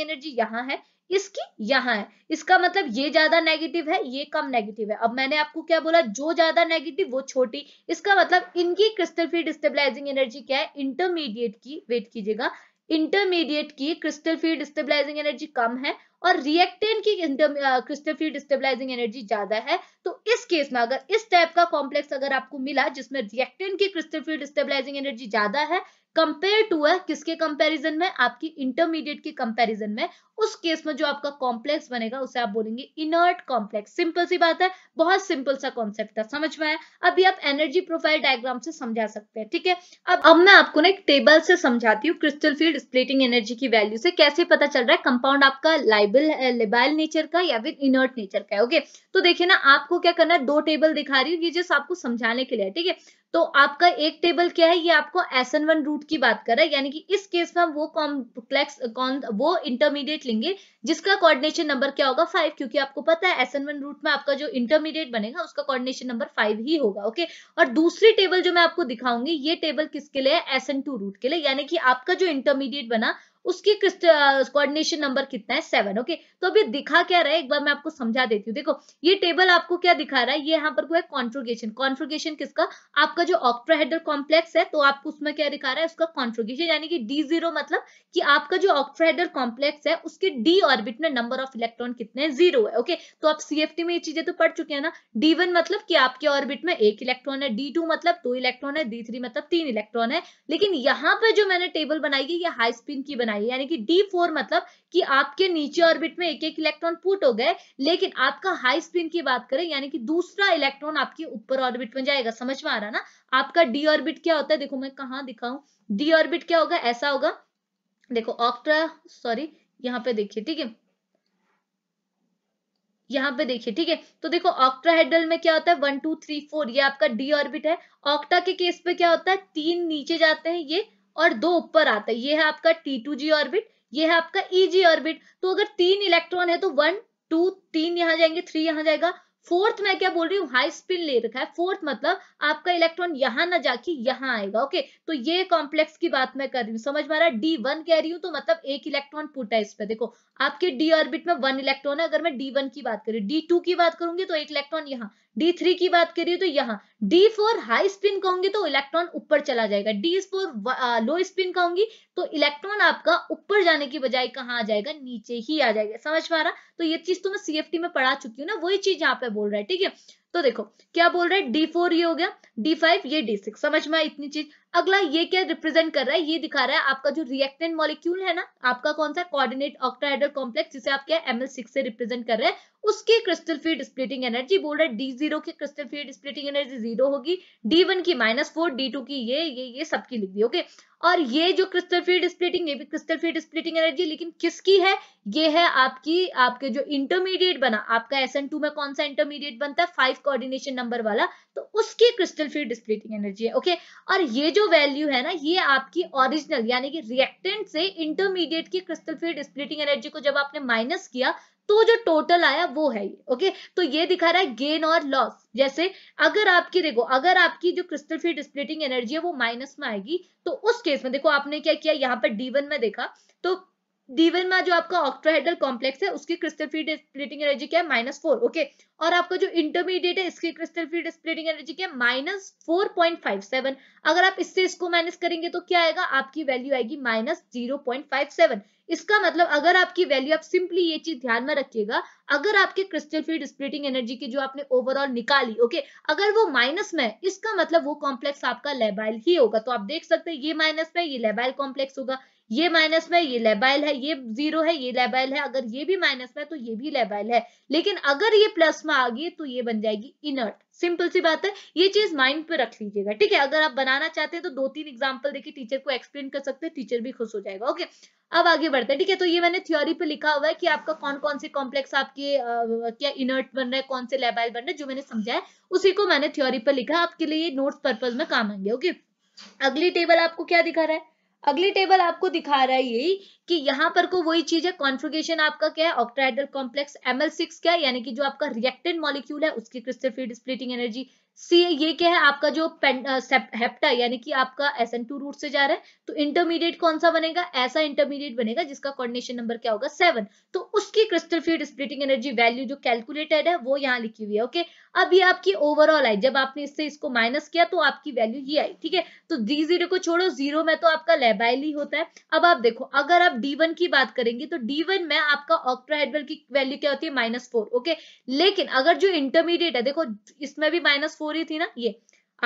एनर्जी यहाँ है इसकी यहाँ है इसका मतलब ये ज्यादा नेगेटिव है ये कम नेगेटिव है अब मैंने आपको क्या बोला जो ज्यादा नेगेटिव वो छोटी इसका मतलब इनकी क्रिस्टल फ्री डिस्टेबलाइजिंग एनर्जी क्या है इंटरमीडिएट की वेट कीजिएगा इंटरमीडिएट की क्रिस्टल फील्ड स्टेबलाइजिंग एनर्जी कम है और रिएक्टेन की क्रिस्टल फील्ड स्टेबलाइजिंग एनर्जी ज्यादा है तो इस केस में अगर इस टाइप का कॉम्प्लेक्स अगर आपको मिला जिसमें रिएक्टेन की क्रिस्टल फील्ड स्टेबलाइजिंग एनर्जी ज्यादा है कंपेयर टू है किसके कंपैरिजन में आपकी इंटरमीडिएट की कंपैरिजन में उस केस में जो आपका कॉम्प्लेक्स बनेगा उसे आप बोलेंगे इनर्ट कॉम्प्लेक्स सिंपल सी बात है बहुत सिंपल सा कॉन्सेप्ट था समझ में आया अभी आप एनर्जी प्रोफाइल डायग्राम से समझा सकते हैं ठीक है अब अब मैं आपको ना एक टेबल से समझाती हूँ क्रिस्टल फील्ड स्प्लिटिंग एनर्जी की वैल्यू से कैसे पता चल रहा है कंपाउंड आपका लाइबल लेबाइल नेचर का या फिर इनर्ट नेचर का है ओके तो देखिए ना आपको क्या करना है दो टेबल दिखा रही हूँ ये जिस आपको समझाने के लिए ठीक है तो आपका एक टेबल क्या है ये आपको एस एन वन रूट की बात कर रहा है यानी कि इस केस में वो कॉम्प्लेक्स वो इंटरमीडिएट कोऑर्डिनेट लेंगे जिसका कोऑर्डिनेशन नंबर क्या होगा फाइव क्योंकि आपको पता है एस एन वन रूट में आपका जो इंटरमीडिएट बनेगा उसका कोऑर्डिनेशन नंबर फाइव ही होगा ओके और दूसरी टेबल जो मैं आपको दिखाऊंगी ये टेबल किसके लिए एस एन टू रूट के लिए यानी कि आपका जो इंटरमीडिएट बना उसकी कोऑर्डिनेशन नंबर कितना है सेवन ओके तो अभी दिखा क्या रहा है एक बार मैं आपको समझा देती हूँ देखो ये टेबल आपको क्या दिखा रहा है ये यहाँ पर है कॉन्ट्रोगेशन कॉन्ट्रोगेशन किसका आपका जो ऑक्ट्राहेड्रल कॉम्प्लेक्स है तो आपको उसमें क्या दिखा रहा है उसका कॉन्ट्रोगेशन यानी कि डी जीरो मतलब कि आपका जो ऑक्ट्राहेड्रल कॉम्प्लेक्स है उसके डी ऑर्बिट में नंबर ऑफ इलेक्ट्रॉन कितने जीरो है ओके तो आप सीएफटी में ये चीजें तो पढ़ चुके हैं ना डी वन मतलब कि आपके ऑर्बिट में एक इलेक्ट्रॉन है डी टू मतलब दो इलेक्ट्रॉन है डी थ्री मतलब तीन इलेक्ट्रॉन है लेकिन यहाँ पर जो मैंने टेबल बनाई है ये हाई स्पिन की बनाई बनाई यानी कि डी फोर मतलब कि आपके नीचे ऑर्बिट में एक एक इलेक्ट्रॉन पुट हो गए लेकिन आपका हाई स्पिन की बात करें यानी कि दूसरा इलेक्ट्रॉन आपके ऊपर ऑर्बिट में जाएगा समझ में आ रहा ना आपका डी ऑर्बिट क्या होता है देखो मैं कहा दिखाऊं डी ऑर्बिट क्या होगा ऐसा होगा देखो ऑक्ट्रा सॉरी यहाँ पे देखिए ठीक है यहाँ पे देखिए ठीक है तो देखो ऑक्ट्राहेड्रल में क्या होता है वन टू थ्री फोर ये आपका डी ऑर्बिट है ऑक्टा के केस पे क्या होता है तीन नीचे जाते हैं ये और दो ऊपर आता है ये है आपका टी टू जी ऑर्बिट ये है आपका ई जी ऑर्बिट तो अगर तीन इलेक्ट्रॉन है तो वन टू तीन यहाँ जाएंगे थ्री यहाँ जाएगा फोर्थ मैं क्या बोल रही हूँ हाई स्पिन ले रखा है फोर्थ मतलब आपका इलेक्ट्रॉन यहां ना जाके यहाँ आएगा ओके तो ये कॉम्प्लेक्स की बात मैं कर रही हूँ समझ मारा डी वन कह रही हूँ तो मतलब एक इलेक्ट्रॉन पुट है इस पे देखो आपके डी ऑर्बिट में वन इलेक्ट्रॉन है अगर मैं डी वन की बात करूँ डी टू की बात करूंगी तो एक इलेक्ट्रॉन यहाँ D3 की बात करिए तो यहाँ D4 हाई स्पिन कहूंगी तो इलेक्ट्रॉन ऊपर चला जाएगा D4 लो स्पिन कहूंगी तो इलेक्ट्रॉन आपका ऊपर जाने की बजाय कहाँ आ जाएगा नीचे ही आ जाएगा समझ पा रहा तो ये चीज तो मैं CFT में पढ़ा चुकी हूँ ना वही चीज यहाँ पे बोल रहा है ठीक है तो देखो क्या बोल रहा है डी फोर ये हो गया डी फाइव ये डी सिक्स समझ में इतनी चीज अगला ये क्या रिप्रेजेंट कर रहा है ये दिखा रहा है आपका जो रिएक्टेंट मॉलिक्यूल है ना आपका कौन सा कोऑर्डिनेट ऑक्टाहेड्रल कॉम्प्लेक्स जिसे आप क्या एमएल सिक्स से रिप्रेजेंट कर रहे हैं उसकी क्रिस्टल फीड स्प्लिटिंग एनर्जी बोल रहा है डी जीरो की crystal field splitting energy zero होगी डी वन की माइनस फोर डी टू की ये ये ये सबकी लिख दी ओके और ये जो क्रिस्टल फीड स्प्लिटिंग ये भी क्रिस्टल फीड स्प्लिटिंग एनर्जी लेकिन किसकी है ये है आपकी आपके जो इंटरमीडिएट बना आपका एस एन टू में कौन सा इंटरमीडिएट बनता है फाइव कोऑर्डिनेशन नंबर वाला तो उसकी क्रिस्टल फीड स्प्लिटिंग एनर्जी है ओके और ये जो जो वैल्यू है ना ये आपकी ओरिजिनल यानी कि रिएक्टेंट से इंटरमीडिएट की क्रिस्टल फील्ड स्प्लिटिंग एनर्जी को जब आपने माइनस किया तो जो टोटल आया वो है ये ओके तो ये दिखा रहा है गेन और लॉस जैसे अगर आपकी देखो अगर आपकी जो क्रिस्टल फील्ड स्प्लिटिंग एनर्जी है वो माइनस में आएगी तो उस केस में देखो आपने क्या किया यहाँ पर डी वन में देखा तो डीवन में जो आपका ऑक्ट्राहेड्रल कॉम्प्लेक्स है उसकी क्रिस्टल फीड स्प्लिटिंग एनर्जी क्या है माइनस फोर ओके और आपका जो इंटरमीडिएट है इसकी क्रिस्टल फीड स्प्लिटिंग एनर्जी क्या है minus four point five seven अगर आप इससे इसको माइनस करेंगे तो क्या आएगा आपकी वैल्यू आएगी minus zero point five seven इसका मतलब अगर आपकी वैल्यू आप सिंपली ये चीज ध्यान में रखिएगा अगर आपके क्रिस्टल फीड स्प्लिटिंग एनर्जी की जो आपने ओवरऑल निकाली ओके अगर वो माइनस में इसका मतलब वो कॉम्प्लेक्स आपका लेबाइल ही होगा तो आप देख सकते हैं ये माइनस में ये लेबाइल कॉम्प्लेक्स होगा ये माइनस में ये लेबाइल है ये जीरो है ये लेबाइल है अगर ये भी माइनस में तो ये भी लेबाइल है लेकिन अगर ये प्लस में आ गई तो ये बन जाएगी इनर्ट सिंपल सी बात है ये चीज माइंड पे रख लीजिएगा ठीक है अगर आप बनाना चाहते हैं तो दो तीन एग्जाम्पल देखिए टीचर को एक्सप्लेन कर सकते हैं टीचर भी खुश हो जाएगा ओके अब आगे बढ़ते हैं ठीक है तो ये मैंने थ्योरी पे लिखा हुआ है कि आपका कौन कौन से कॉम्प्लेक्स आपके आ, क्या इनर्ट बन रहा है कौन से लेबाइल बन रहे हैं जो मैंने समझा है उसी को मैंने थ्योरी पर लिखा आपके लिए नोट्स पर्पज में काम आएंगे ओके अगली टेबल आपको क्या दिखा रहा है अगली टेबल आपको दिखा रहा है यही कि यहाँ पर को वही चीज है कॉन्फ्रिगेशन आपका क्या है ऑक्ट्राइडल कॉम्प्लेक्स एमएल सिक्स क्या है यानी कि जो आपका रिएक्टेड मॉलिक्यूल है उसकी क्रिस्टल फ्री स्प्लिटिंग एनर्जी सी ये क्या है आपका जो हेप्टा यानी कि आपका एस एन टू रूट से जा रहा है तो इंटरमीडिएट कौन सा बनेगा ऐसा इंटरमीडिएट बनेगा जिसका कोऑर्डिनेशन नंबर क्या होगा सेवन तो उसकी crystal field splitting energy value जो कैलकुलेटेड है वो यहाँ लिखी हुई है ओके अब ये आपकी ओवरऑल आई जब आपने इससे इसको माइनस किया तो आपकी वैल्यू ये आई ठीक है तो डी जीरो को छोड़ो जीरो में तो आपका लेबाइल ही होता है अब आप देखो अगर आप डी वन की बात करेंगे तो डी वन में आपका ऑक्ट्राहाइड्रल की वैल्यू क्या होती है माइनस फोर ओके लेकिन अगर जो इंटरमीडिएट है देखो इसमें भी माइनस फोर ही थी ना ये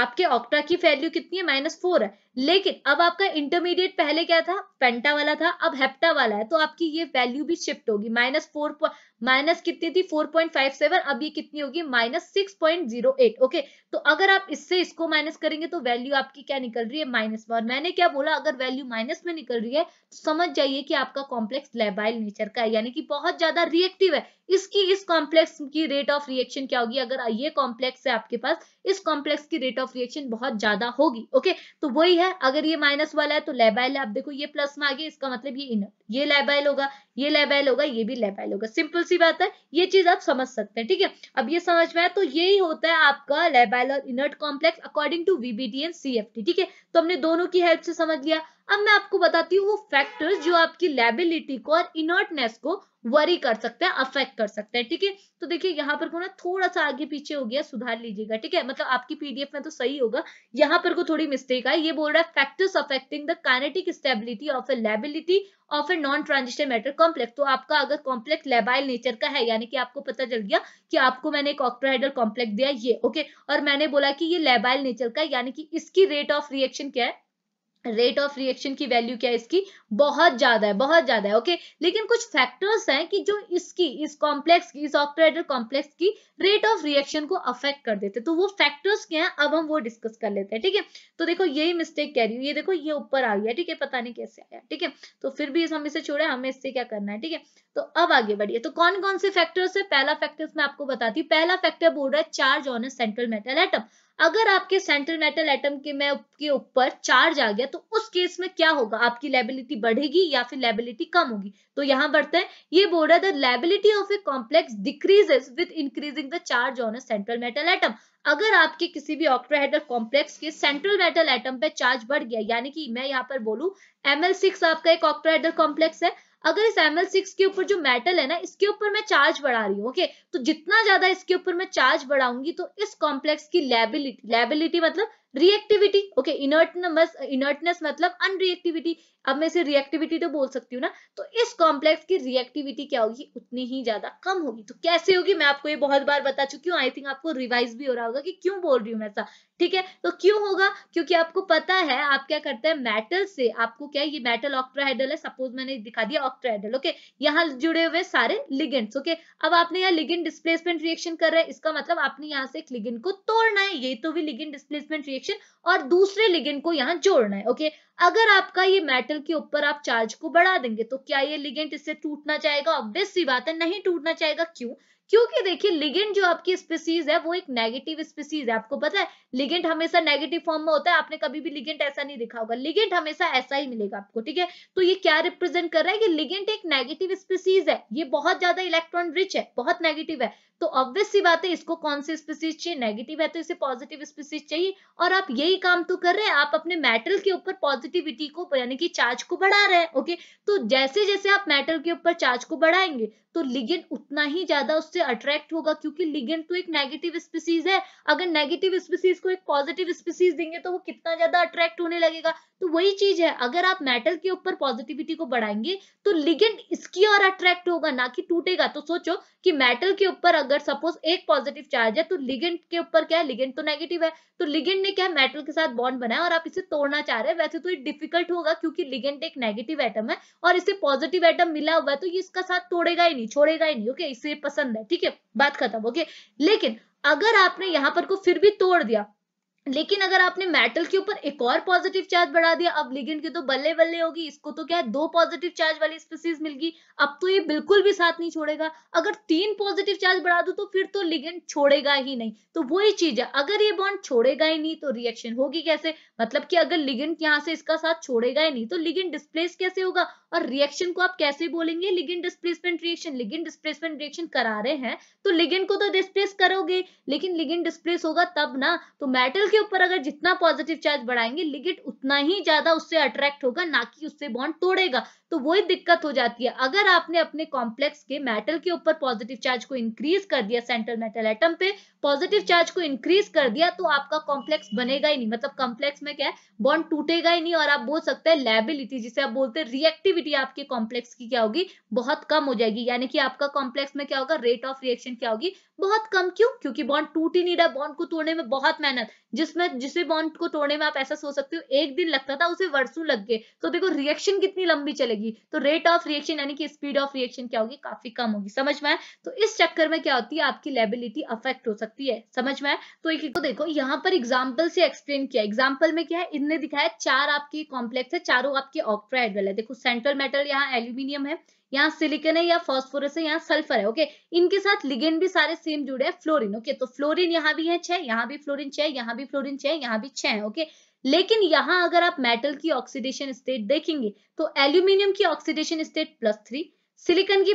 आपके ऑक्टा की वैल्यू कितनी है माइनस फोर है लेकिन अब आपका इंटरमीडिएट पहले क्या था पेंटा वाला था अब हेप्टा वाला है तो आपकी ये वैल्यू भी शिफ्ट होगी माइनस फोर माइनस कितनी थी फोर पॉइंट फाइव सेवन अब ये कितनी होगी minus six point zero eight okay तो अगर आप इससे इसको माइनस करेंगे तो वैल्यू आपकी क्या निकल रही है माइनस में और मैंने क्या बोला अगर वैल्यू माइनस में निकल रही है तो समझ जाइए कि आपका कॉम्प्लेक्स लेबाइल नेचर का है यानी कि बहुत ज्यादा रिएक्टिव है इसकी इस कॉम्प्लेक्स की रेट ऑफ रिएक्शन क्या होगी अगर ये कॉम्प्लेक्स है आपके पास इस कॉम्प्लेक्स की रेट ऑफ रिएक्शन बहुत ज्यादा होगी ओके तो वही है है अगर ये माइनस वाला है तो लेबाइल है आप देखो ये प्लस में आ गया इसका मतलब ये इनर ये लेबाइल होगा ये लेबाइल होगा ये भी लेबाइल होगा सिंपल सी बात है ये चीज आप समझ सकते हैं ठीक है अब ये समझ में आए तो यही होता है आपका लेबाइल और inert complex according to VBT and सी ठीक है तो हमने दोनों की हेल्प से समझ लिया अब मैं आपको बताती हूँ वो फैक्टर्स जो आपकी लेबिलिटी को और इनर्टनेस को वरी कर सकते हैं अफेक्ट कर सकते हैं ठीक है थीके? तो देखिए यहाँ पर को ना थोड़ा सा आगे पीछे हो गया सुधार लीजिएगा ठीक है मतलब आपकी पीडीएफ में तो सही होगा यहाँ पर को थोड़ी मिस्टेक आई ये बोल रहा है factors affecting the kinetic stability of a lability of a non transition metal complex तो आपका अगर कॉम्प्लेक्स लेबाइल नेचर का है यानी कि आपको पता चल गया कि आपको मैंने एक ऑक्ट्राहाइड्रल कॉम्प्लेक्स दिया ये ओके और मैंने बोला कि ये लेबाइल नेचर का यानी कि इसकी रेट ऑफ रिएक्शन क्या है रेट ऑफ रिएक्शन की वैल्यू क्या है इसकी बहुत ज्यादा है बहुत ज्यादा है ओके लेकिन कुछ फैक्टर्स हैं कि जो इसकी इस कॉम्प्लेक्स की इस ऑक्ट्राइडर कॉम्प्लेक्स की रेट ऑफ रिएक्शन को अफेक्ट कर देते तो वो फैक्टर्स क्या हैं अब हम वो डिस्कस कर लेते हैं ठीक है तो देखो यही मिस्टेक कह रही हूँ ये देखो ये ऊपर आ गया ठीक है पता नहीं कैसे आया ठीक है तो फिर भी हम इसे छोड़े हमें इससे क्या करना है ठीक है तो अब आगे बढ़िए तो कौन कौन से फैक्टर्स है पहला फैक्टर्स मैं आपको बताती हूँ पहला फैक्टर बोल रहा है charge on a central metal atom अगर आपके सेंट्रल मेटल एटम के मैं के ऊपर चार्ज आ गया तो उस केस में क्या होगा आपकी लेबिलिटी बढ़ेगी या फिर लेबिलिटी कम होगी तो यहाँ बढ़ता है ये बोल रहा है the lability of a complex decreases with increasing the charge on a central metal atom अगर आपके किसी भी ऑक्ट्राहेड्रल कॉम्प्लेक्स के सेंट्रल मेटल एटम पे चार्ज बढ़ गया यानी कि मैं यहाँ पर बोलू एम एल सिक्स आपका एक ऑक्ट्राहेड्रल कॉम्प्लेक्स है अगर इस एम सिक्स के ऊपर जो मेटल है ना इसके ऊपर मैं चार्ज बढ़ा रही हूँ ओके तो जितना ज्यादा इसके ऊपर मैं चार्ज बढ़ाऊंगी तो इस कॉम्प्लेक्स की लेबिलिटी लेबिलिटी मतलब रिएक्टिविटी ओके इनर्टनस इनर्टनेस मतलब अनरिएक्टिविटी अब मैं इसे रिएक्टिविटी तो बोल सकती हूँ ना तो इस कॉम्प्लेक्स की रिएक्टिविटी क्या होगी उतनी ही ज्यादा कम होगी तो कैसे होगी मैं आपको ये बहुत बार बता चुकी हूँ आई थिंक आपको रिवाइज भी हो रहा होगा कि क्यों बोल रही हूँ मैं ऐसा ठीक है तो क्यों होगा क्योंकि आपको पता है आप क्या करते हैं मेटल से आपको क्या है ये मेटल ऑक्ट्राहेडल है सपोज मैंने दिखा दिया ऑक्ट्राहेडल ओके यहाँ जुड़े हुए सारे लिगेंड्स ओके अब आपने यहाँ लिगेंड डिस्प्लेसमेंट रिएक्शन कर रहा है इसका मतलब आपने यहाँ से एक लिगेंड को तोड़ना है ये तो भी लिगेंड डिस्प्लेसमेंट रिएक्शन रिएक्शन और दूसरे लिगेंड को यहाँ जोड़ना है ओके अगर आपका ये मेटल के ऊपर आप चार्ज को बढ़ा देंगे तो क्या ये लिगेंड इससे टूटना चाहेगा ऑब्वियस सी बात है नहीं टूटना चाहेगा क्यों क्योंकि देखिए लिगेंड जो आपकी स्पीसीज है वो एक नेगेटिव स्पीसीज है आपको पता है लिगेंड हमेशा नेगेटिव फॉर्म में होता है आपने कभी भी लिगेंड ऐसा नहीं दिखा होगा लिगेंड हमेशा ऐसा ही मिलेगा आपको ठीक है तो ये क्या रिप्रेजेंट कर रहा है कि लिगेंड एक नेगेटिव स्पीसीज है ये बहुत ज्यादा इलेक्ट्रॉन रिच है बहुत नेगेटिव है तो ऑब्वियस सी बात है इसको कौन सी स्पीसीज चाहिए नेगेटिव है तो इसे पॉजिटिव स्पीसीज चाहिए और आप यही काम तो कर रहे हैं आप अपने मेटल के ऊपर पॉजिटिविटी को यानी कि चार्ज को बढ़ा रहे हैं ओके तो जैसे जैसे आप मेटल के ऊपर चार्ज को बढ़ाएंगे तो लिगेंड उतना ही ज्यादा उससे से अट्रैक्ट होगा क्योंकि लिगेंड तो एक नेगेटिव स्पीसीज है अगर नेगेटिव स्पीसीज को एक पॉजिटिव स्पीसीज देंगे तो वो कितना ज्यादा अट्रैक्ट होने लगेगा तो वही चीज है अगर आप मेटल के ऊपर पॉजिटिविटी को बढ़ाएंगे तो लिगेंड इसकी और अट्रैक्ट होगा ना कि टूटेगा तो सोचो कि मेटल के ऊपर अगर सपोज एक पॉजिटिव चार्ज है तो लिगेंड के ऊपर क्या है लिगेंड तो नेगेटिव है तो लिगेंड ने क्या मेटल के साथ बॉन्ड बनाया और आप इसे तोड़ना चाह रहे हैं वैसे तो ये डिफिकल्ट होगा क्योंकि लिगेंड एक नेगेटिव एटम है और इसे पॉजिटिव एटम मिला हुआ है तो ये इसका साथ तोड़ेगा ही नहीं छोड़ेगा ही नहीं ओके इसे पसंद है ठीक है बात खत्म ओके लेकिन अगर आपने यहाँ पर को फिर भी तोड़ दिया लेकिन अगर आपने मेटल के ऊपर एक और पॉजिटिव चार्ज बढ़ा दिया अब लिगेंड की तो बल्ले बल्ले होगी इसको तो क्या है दो पॉजिटिव चार्ज वाली स्पीसीज मिल गई अब तो ये बिल्कुल भी साथ नहीं छोड़ेगा अगर तीन पॉजिटिव चार्ज बढ़ा दो तो फिर तो लिगेंड छोड़ेगा ही नहीं तो वही चीज है अगर ये बॉन्ड छोड़ेगा ही नहीं तो रिएक्शन होगी कैसे मतलब कि अगर लिगेंड यहाँ से इसका साथ छोड़ेगा ही नहीं तो लिगेंड डिस्प्लेस कैसे होगा और रिएक्शन को आप कैसे बोलेंगे ligand displacement reaction ligand displacement reaction करा रहे हैं तो लिगेंड को तो डिस्प्लेस करोगे लेकिन लिगेंड डिस्प्लेस होगा तब ना तो मेटल के ऊपर अगर जितना पॉजिटिव चार्ज बढ़ाएंगे लिगिट उतना ही ज्यादा उससे अट्रैक्ट होगा ना कि उससे बॉन्ड तोड़ेगा तो वही दिक्कत हो जाती है अगर आपने अपने कॉम्प्लेक्स के मेटल के ऊपर पॉजिटिव चार्ज को इंक्रीज कर दिया सेंट्रल मेटल एटम पे पॉजिटिव चार्ज को इंक्रीज कर दिया तो आपका कॉम्प्लेक्स बनेगा ही नहीं मतलब कॉम्प्लेक्स में क्या है बॉन्ड टूटेगा ही नहीं और आप बोल सकते हैं लेबिलिटी जिसे आप बोलते हैं रिएक्टिविटी आपके कॉम्प्लेक्स की क्या होगी बहुत कम हो जाएगी यानी कि आपका कॉम्प्लेक्स में क्या होगा रेट ऑफ रिएक्शन क्या होगी बहुत कम क्यों क्योंकि बॉन्ड टूट ही नहीं रहा बॉन्ड को तोड़ने में बहुत मेहनत जिसमें जिसे बॉन्ड को तोड़ने में आप ऐसा सोच सकते हो एक दिन लगता था उसे वर्षों लग गए तो देखो रिएक्शन कितनी लंबी चलेगी लगेगी तो रेट ऑफ रिएक्शन यानी कि स्पीड ऑफ रिएक्शन क्या होगी काफी कम होगी समझ में तो इस चक्कर में क्या होती है आपकी लेबिलिटी अफेक्ट हो सकती है समझ में तो एक तो देखो यहाँ पर एग्जाम्पल से एक्सप्लेन किया एग्जाम्पल में क्या है इनने दिखाया चार आपकी कॉम्प्लेक्स है चारों आपके ऑक्ट्राइडल है देखो सेंट्रल मेटल यहाँ एल्यूमिनियम है यहाँ सिलिकन है या फॉस्फोरस है यहाँ सल्फर है ओके इनके साथ लिगेंड भी सारे सेम जुड़े हैं फ्लोरिन ओके तो फ्लोरिन यहाँ भी है छह यहाँ भी फ्लोरिन छह यहाँ भी फ्लोरिन छह यहाँ भी छह है ओके लेकिन यहां अगर आप मेटल की ऑक्सीडेशन स्टेट देखेंगे तो एल्यूमिनियम की oxidation state plus three silicon की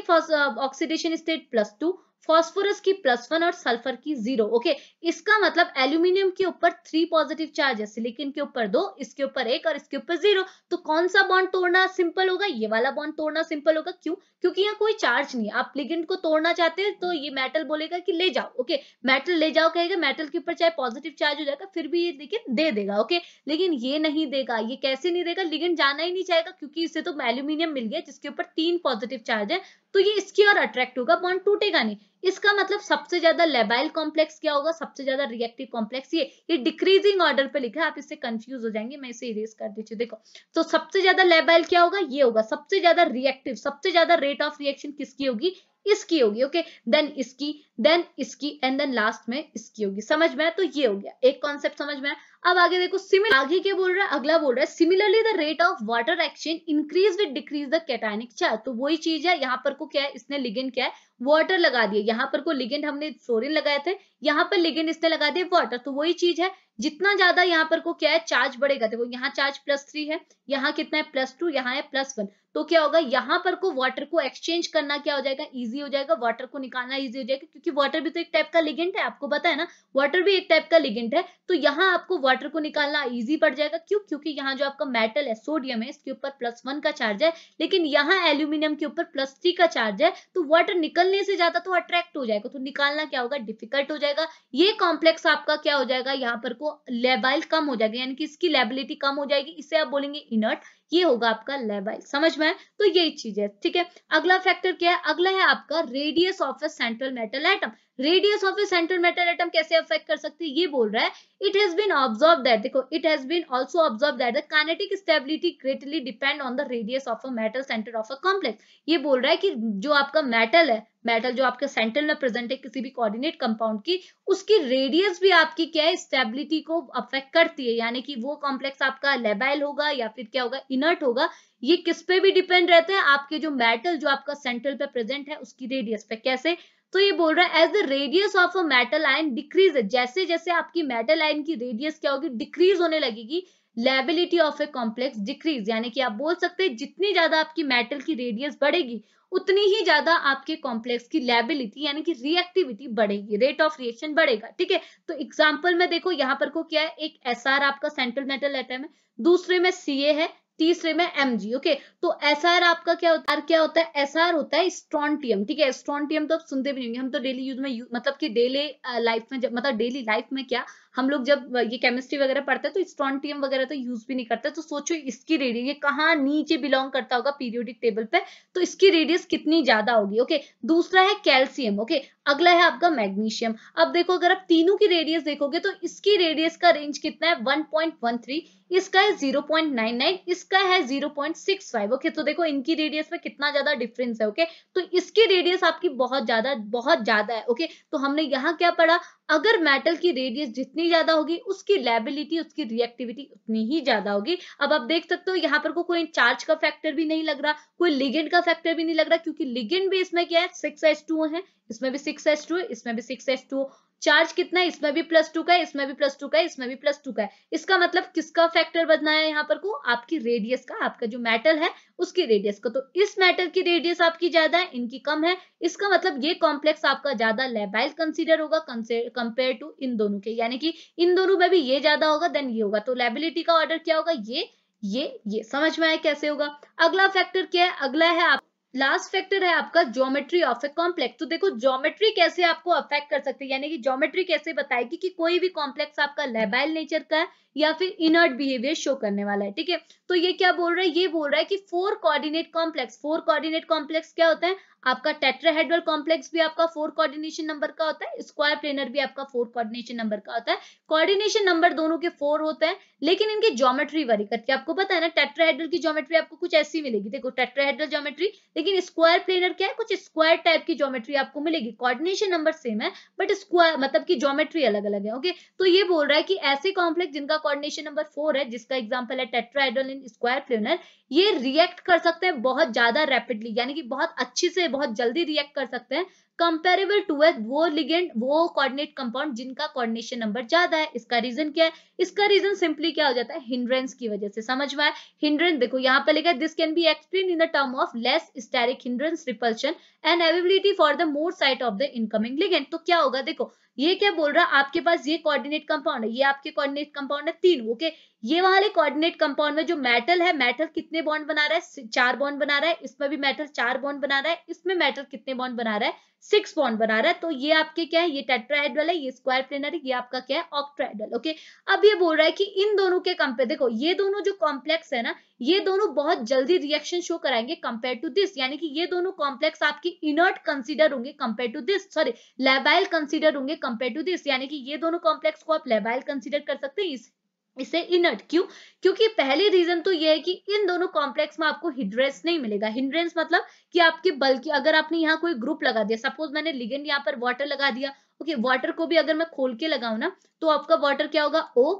oxidation state plus two phosphorus की प्लस वन और सल्फर की जीरो ओके इसका मतलब एल्यूमिनियम के ऊपर थ्री पॉजिटिव चार्ज है सिलिकन के ऊपर दो इसके ऊपर एक और इसके ऊपर जीरो तो कौन सा बॉन्ड तोड़ना सिंपल होगा ये वाला बॉन्ड तोड़ना सिंपल होगा क्यों क्योंकि यहाँ कोई चार्ज नहीं है आप लिगेंड को तोड़ना चाहते हैं तो ये मेटल बोलेगा कि ले जाओ ओके मेटल ले जाओ कहेगा मेटल के ऊपर चाहे पॉजिटिव चार्ज हो जाएगा फिर भी ये लेकिन दे देगा ओके लेकिन ये नहीं देगा ये कैसे नहीं देगा लिगेंड जाना ही नहीं चाहेगा क्योंकि इसे तो एल्यूमिनियम मिल गया जिसके ऊपर तीन पॉजिटिव चार्ज है तो ये इसकी ओर अट्रैक्ट होगा बॉन्ड टूटेगा नहीं इसका मतलब सबसे ज्यादा लेबाइल कॉम्प्लेक्स क्या होगा सबसे ज्यादा रिएक्टिव कॉम्प्लेक्स ये ये डिक्रीजिंग ऑर्डर पे लिखा है आप इससे कंफ्यूज हो जाएंगे मैं इसे इरेज कर दीजिए देखो तो सबसे ज्यादा लेबाइल क्या होगा ये होगा सबसे ज्यादा रिएक्टिव सबसे ज्यादा रेट ऑफ रिएक्शन किसकी होगी इसकी होगी ओके देन इसकी देन इसकी एंड देन लास्ट में इसकी होगी समझ में तो ये हो गया एक कॉन्सेप्ट समझ में अब आगे देखो सिमिलर आगे क्या बोल रहा है अगला बोल रहा है similarly the rate of water exchange increase with decrease the cationic charge तो वही चीज है यहाँ पर को क्या है इसने लिगेंड क्या है वाटर लगा दिया यहाँ पर को लिगेंड हमने फ्लोरिन लगाए थे यहाँ पर लिगेंड इसने लगा दिया वाटर तो वही चीज है जितना ज्यादा यहाँ पर को क्या है चार्ज बढ़ेगा देखो यहाँ चार्ज प्लस थ्री है यहाँ कितना है प्लस टू यहाँ है प्लस वन तो क्या होगा यहाँ पर को वाटर को एक्सचेंज करना क्या हो जाएगा इजी हो जाएगा वाटर को निकालना इजी हो जाएगा क्योंकि वाटर भी तो एक टाइप का लिगेंट है आपको पता है ना वाटर भी एक टाइप का लिगेंट है तो यहाँ आपको वाटर को निकालना इजी पड़ जाएगा क्यों क्योंकि यहाँ जो आपका मेटल है सोडियम है इसके ऊपर प्लस वन का चार्ज है लेकिन यहाँ एल्यूमिनियम के ऊपर प्लस थ्री का चार्ज है तो वाटर निकलने से ज्यादा तो अट्रैक्ट हो जाएगा तो निकालना क्या होगा डिफिकल्ट हो जाएगा ये कॉम्प्लेक्स आपका क्या हो जाएगा यहाँ पर को लेबाइल कम हो जाएगा यानी कि इसकी लेबिलिटी कम हो जाएगी इसे आप बोलेंगे इनर्ट ये होगा आपका लेवाइल समझ में तो यही चीज है ठीक है अगला फैक्टर क्या है अगला है आपका radius of a central metal atom radius of a central metal atom कैसे अफेक्ट कर सकती है ये बोल रहा है it has been observe that देखो it has been also observe that the kinetic stability greatly depend on the radius of a metal centre of a complex ये बोल रहा है कि जो आपका मेटल है मेटल जो आपके सेंट्रल में प्रेजेंट है किसी भी कोऑर्डिनेट कंपाउंड की उसकी रेडियस भी आपकी क्या है स्टेबिलिटी को अफेक्ट करती है यानी कि वो कॉम्प्लेक्स आपका लेबाइल होगा या फिर क्या होगा इनर्ट होगा ये किस पे भी डिपेंड रहता है आपके जो मेटल जो आपका सेंट्रल पे प्रेजेंट है उसकी रेडियस पे कैसे तो ये बोल रहा है as the radius of a metal ion decrease जैसे जैसे आपकी मेटल आयन की रेडियस क्या होगी डिक्रीज होने लगेगी lability of a complex decrease यानी कि आप बोल सकते हैं जितनी ज्यादा आपकी मेटल की रेडियस बढ़ेगी उतनी ही ज्यादा आपके कॉम्प्लेक्स की लेबिलिटी यानी कि रिएक्टिविटी बढ़ेगी रेट ऑफ रिएक्शन बढ़ेगा ठीक है तो एग्जाम्पल में देखो यहाँ पर को क्या है एक एस आपका सेंट्रल मेटल एटम है दूसरे में सी है तीसरे में एम जी ओके तो एस आर आपका क्या होता है क्या होता है एस आर होता है स्ट्रॉन्टियम ठीक है स्ट्रॉन्टियम तो आप सुनते भी नहीं होंगे हम तो डेली यूज में यूज, मतलब कि डेली लाइफ uh, में जब मतलब डेली लाइफ में क्या हम लोग जब uh, ये केमिस्ट्री वगैरह पढ़ते हैं तो स्ट्रॉन्टियम वगैरह तो यूज भी नहीं करते तो सोचो इसकी रेडियस ये कहाँ नीचे बिलोंग करता होगा पीरियोडिक टेबल पे तो इसकी रेडियस कितनी ज्यादा होगी ओके दूसरा है कैल्सियम ओके अगला है आपका मैग्नीशियम अब देखो अगर आप तीनों की रेडियस देखोगे तो इसकी रेडियस का रेंज कितना है 1.13 इसका है 0.99 इसका है 0.65 ओके तो देखो इनकी रेडियस में कितना ज्यादा डिफरेंस है ओके तो इसकी रेडियस आपकी बहुत ज्यादा बहुत ज्यादा है ओके तो हमने यहाँ क्या पढ़ा अगर मेटल की रेडियस जितनी ज्यादा होगी उसकी लेबिलिटी उसकी रिएक्टिविटी उतनी ही ज्यादा होगी अब आप देख सकते हो यहाँ पर को कोई चार्ज का फैक्टर भी नहीं लग रहा कोई लिगेंड का फैक्टर भी नहीं लग रहा क्योंकि लिगेंड भी इसमें क्या है सिक्स एस टू है इसमें भी सिक्स एस टू है इसमें भी सिक्स एस टू चार्ज कितना है इसमें भी प्लस टू का है इसमें भी प्लस टू का है इसमें भी प्लस टू का है इसका मतलब किसका फैक्टर बदना है यहाँ पर को आपकी रेडियस का आपका जो मेटल है उसकी रेडियस का तो इस मेटल की रेडियस आपकी ज्यादा है इनकी कम है इसका मतलब ये कॉम्प्लेक्स आपका ज्यादा लेबाइल कंसिडर होगा कंपेयर टू इन दोनों के यानी कि इन दोनों में भी ये ज्यादा होगा देन ये होगा तो लेबिलिटी का ऑर्डर क्या होगा ये ये ये समझ में आए कैसे होगा अगला फैक्टर क्या है अगला है आप लास्ट फैक्टर है आपका ज्योमेट्री ऑफ ए कॉम्प्लेक्स तो देखो ज्योमेट्री कैसे आपको अफेक्ट कर सकती है यानी कि ज्योमेट्री कैसे बताएगी कि कोई भी कॉम्प्लेक्स आपका लेबाइल नेचर का है या फिर इनर्ट बिहेवियर शो करने वाला है ठीक है तो ये क्या बोल रहा है ये बोल रहा है कि four coordinate complex four coordinate complex क्या होता है आपका टेट्राहेड्रल कॉम्प्लेक्स भी आपका फोर कोऑर्डिनेशन नंबर का होता है स्क्वायर प्लेनर भी आपका फोर कोऑर्डिनेशन नंबर का होता है कोऑर्डिनेशन नंबर दोनों के फोर होते हैं लेकिन इनकी ज्योमेट्री वरी करती आपको पता है ना टेट्राहेड्रल की ज्योमेट्री आपको कुछ ऐसी मिलेगी देखो टेट्राहेड्रल ज्योमेट्री लेकिन स्क्वायर प्लेनर क्या है कुछ स्क्वायर टाइप की ज्योमेट्री आपको मिलेगी कोऑर्डिनेशन नंबर सेम है बट स्क्वायर मतलब की ज्योमेट्री अलग अलग है ओके तो ये बोल रहा है कि ऐसे कॉम्प्लेक्स जिनका कोऑर्डिनेशन नंबर फोर है जिसका एग्जाम्पल है टेट्राहेड्रल इन स्क्वायर प्लेनर ये रिएक्ट कर सकते हैं बहुत ज्यादा रैपिडली यानी कि बहुत अच्छे से बहुत जल्दी रिएक्ट कर सकते हैं कंपेरेबल टू वो लिगेंड वो कोऑर्डिनेट कंपाउंड जिनका कोऑर्डिनेशन नंबर ज्यादा है इसका रीजन क्या है इसका रीजन सिंपली क्या हो जाता है हिंड्रेंस की वजह से समझ में आए हिंड्रेंस देखो यहाँ पे लिखा है this can be explain in the term of less steric hindrance repulsion and availability for the more site of the incoming ligand तो क्या होगा देखो ये क्या बोल रहा है आपके पास ये कोऑर्डिनेट कंपाउंड है ये आपके कोऑर्डिनेट कंपाउंड है तीन ओके ये वाले कोऑर्डिनेट कंपाउंड में जो मेटल है मेटल कितने बॉन्ड बना रहा है चार बॉन्ड बना रहा है इसमें भी मेटल चार बॉन्ड बना रहा है इसमें मेटल कितने बॉन्ड बना रहा है सिक्स बॉन्ड बना रहा है तो ये आपके क्या है ये टेट्राहेड्रल है ये स्क्वायर प्लेनर है ये आपका क्या है ऑक्ट्राहेड्रल ओके अब ये बोल रहा है कि इन दोनों के कंपेयर देखो ये दोनों जो कॉम्प्लेक्स है ना ये दोनों बहुत जल्दी रिएक्शन शो कराएंगे कंपेयर टू दिस यानी कि ये दोनों कॉम्प्लेक्स आपकी इनर्ट कंसिडर होंगे compare to this sorry labile consider होंगे कंपेयर टू दिस यानी कि ये दोनों कॉम्प्लेक्स को आप लेबाइल कंसिडर कर सकते हैं इस इसे इनर्ट क्यों क्योंकि पहले रीजन तो यह है कि इन दोनों कॉम्प्लेक्स में आपको हिड्रेंस नहीं मिलेगा हिड्रेंस मतलब कि आपके बल की अगर आपने यहाँ कोई ग्रुप लगा दिया सपोज मैंने लिगेंड यहाँ पर वाटर लगा दिया ओके okay, वाटर को भी अगर मैं खोल के लगाऊ ना तो आपका वाटर क्या होगा ओ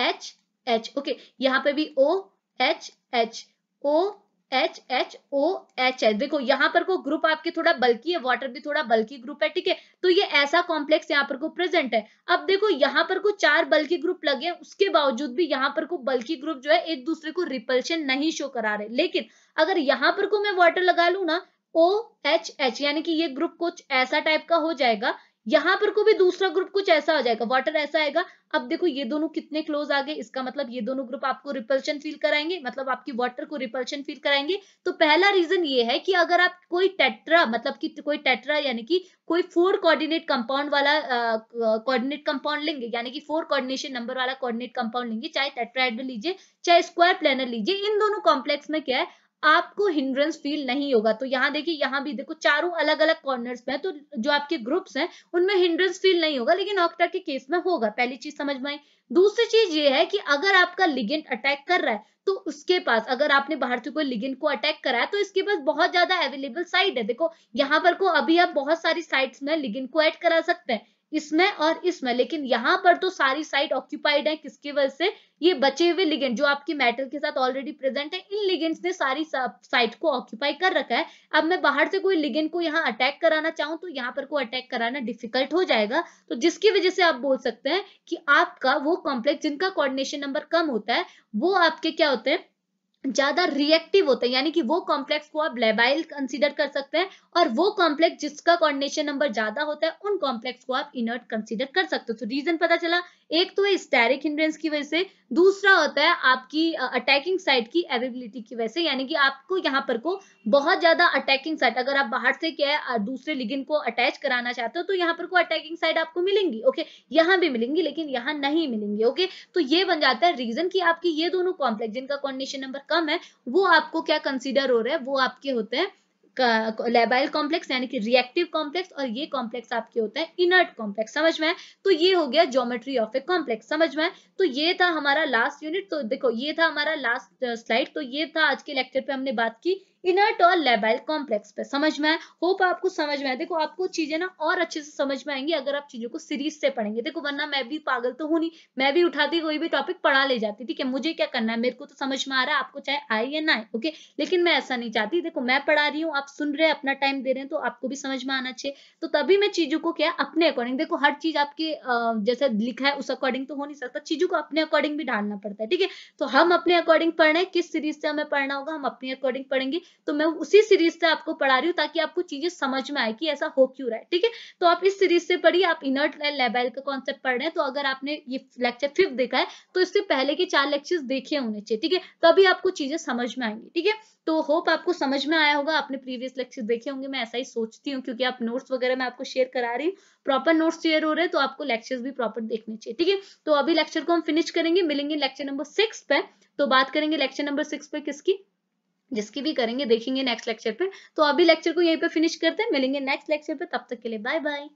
एच एच ओके यहाँ पे भी O H H O H H O H H देखो यहाँ पर को ग्रुप आपके थोड़ा बल्कि है वाटर भी थोड़ा बल्कि ग्रुप है ठीक है तो ये ऐसा कॉम्प्लेक्स यहाँ पर को प्रेजेंट है अब देखो यहाँ पर को चार बल्कि ग्रुप लगे हैं उसके बावजूद भी यहाँ पर को बल्कि ग्रुप जो है एक दूसरे को रिपल्शन नहीं शो करा रहे लेकिन अगर यहाँ पर को मैं वाटर लगा लू ना ओ एच एच यानी कि ये ग्रुप कुछ ऐसा टाइप का हो जाएगा यहां पर को भी दूसरा ग्रुप कुछ ऐसा हो जाएगा वाटर ऐसा आएगा अब देखो ये दोनों कितने क्लोज आ गए इसका मतलब ये दोनों ग्रुप आपको रिपल्शन फील कराएंगे मतलब आपकी वाटर को रिपल्शन फील कराएंगे तो पहला रीजन ये है कि अगर आप कोई टेट्रा मतलब कि कोई टेट्रा यानी कि कोई फोर कोऑर्डिनेट कंपाउंड वाला कोऑर्डिनेट कंपाउंड लेंगे यानी कि फोर कोऑर्डिनेशन नंबर वाला कोऑर्डिनेट कंपाउंड लेंगे चाहे टेट्राइड लीजिए चाहे स्क्वायर प्लेनर लीजिए इन दोनों कॉम्प्लेक्स में क्या है आपको हिंड्रेंस फील नहीं होगा तो यहाँ देखिए यहाँ भी देखो चारों अलग अलग कॉर्नर्स में तो जो आपके ग्रुप्स हैं उनमें हिंड्रेंस फील नहीं होगा लेकिन ऑक्टा के केस में होगा पहली चीज समझ में आई दूसरी चीज ये है कि अगर आपका लिगेंट अटैक कर रहा है तो उसके पास अगर आपने बाहर से कोई लिगेंट को अटैक करा है तो इसके पास बहुत ज्यादा अवेलेबल साइड है देखो यहाँ पर को अभी आप बहुत सारी साइट्स में लिगेंट को ऐड करा सकते हैं इसमें और इसमें लेकिन यहाँ पर तो सारी साइट ऑक्यूपाइड है किसकी वजह से ये बचे हुए लिगेंड जो आपके मेटल के साथ ऑलरेडी प्रेजेंट है इन लिगेंड्स ने सारी साइट को ऑक्यूपाई कर रखा है अब मैं बाहर से कोई लिगेंड को यहाँ अटैक कराना चाहूं तो यहाँ पर को अटैक कराना डिफिकल्ट हो जाएगा तो जिसकी वजह से आप बोल सकते हैं कि आपका वो कॉम्प्लेक्स जिनका कॉर्डिनेशन नंबर कम होता है वो आपके क्या होते हैं ज्यादा रिएक्टिव होते हैं यानी कि वो कॉम्प्लेक्स को आप लेबाइल कंसीडर कर सकते हैं और वो कॉम्प्लेक्स जिसका कोऑर्डिनेशन नंबर ज्यादा होता है उन कॉम्प्लेक्स को आप इनर्ट कंसीडर कर सकते हो तो रीजन पता चला एक तो है स्टेरिक हिंड्रेंस की वजह से दूसरा होता है आपकी अटैकिंग साइड की अवेबिलिटी की वजह से यानी कि आपको यहाँ पर को बहुत ज्यादा अटैकिंग साइड अगर आप बाहर से क्या है दूसरे लिगिन को अटैच कराना चाहते हो तो यहाँ पर को अटैकिंग साइड आपको मिलेंगी ओके यहाँ भी मिलेंगी लेकिन यहाँ नहीं मिलेंगी ओके तो ये बन जाता है रीजन की आपकी ये दोनों कॉम्प्लेक्स जिनका कॉन्डिशन नंबर कम है वो आपको क्या कंसिडर हो रहा है वो आपके होते हैं लेबाइल कॉम्प्लेक्स यानी कि रिएक्टिव कॉम्प्लेक्स और ये कॉम्प्लेक्स आपके होता है इनर्ट कॉम्प्लेक्स समझ में तो ये हो गया ज्योमेट्री ऑफ ए कॉम्प्लेक्स समझ में तो ये था हमारा लास्ट यूनिट तो देखो ये था हमारा लास्ट स्लाइड uh, तो ये था आज के लेक्चर पे हमने बात की इनर्ट और लेबाइल कॉम्प्लेक्स पे समझ में आए होप आपको समझ में आए देखो आपको चीजें ना और अच्छे से समझ में आएंगी अगर आप चीजों को सीरीज से पढ़ेंगे देखो वरना मैं भी पागल तो हूँ नहीं मैं भी उठाती कोई भी टॉपिक पढ़ा ले जाती ठीक है मुझे क्या करना है मेरे को तो समझ में आ रहा है आपको चाहे आए या ना आए ओके लेकिन मैं ऐसा नहीं चाहती देखो मैं पढ़ा रही हूँ आप सुन रहे हैं अपना टाइम दे रहे हैं तो आपको भी समझ में आना चाहिए तो तभी मैं चीजों को क्या अपने अकॉर्डिंग देखो हर चीज आपके जैसे लिखा है उस अकॉर्डिंग तो हो नहीं सकता चीजों को अपने अकॉर्डिंग भी ढालना पड़ता है ठीक है तो हम अपने अकॉर्डिंग पढ़ रहे हैं किस सीरीज से हमें पढ़ना होगा हम अपने अकॉर्डिंग पढ़ेंगे तो मैं उसी सीरीज से आपको पढ़ा रही हूँ ताकि आपको चीजें समझ में आए कि ऐसा हो क्यों रहा है ठीक है तो आप इस सीरीज से पढ़िए आप इनर्ट लेबल का कॉन्सेप्ट पढ़ रहे हैं तो अगर आपने ये लेक्चर फिफ्थ देखा है तो इससे पहले के चार लेक्चर देखे होने चाहिए ठीक है तभी आपको चीजें समझ में आएंगी ठीक है तो होप आपको समझ में आया होगा आपने प्रीवियस लेक्चर देखे होंगे मैं ऐसा ही सोचती हूँ क्योंकि आप नोट्स वगैरह मैं आपको शेयर करा रही हूँ प्रॉपर नोट्स शेयर हो रहे हैं तो आपको लेक्चर्स भी प्रॉपर देखने चाहिए ठीक है तो अभी लेक्चर को हम फिनिश करेंगे मिलेंगे लेक्चर नंबर सिक्स पे तो बात करेंगे लेक्चर नंबर सिक्स पे किसकी जिसकी भी करेंगे देखेंगे नेक्स्ट लेक्चर पे तो अभी लेक्चर को यहीं पे फिनिश करते हैं मिलेंगे नेक्स्ट लेक्चर पे तब तक के लिए बाय बाय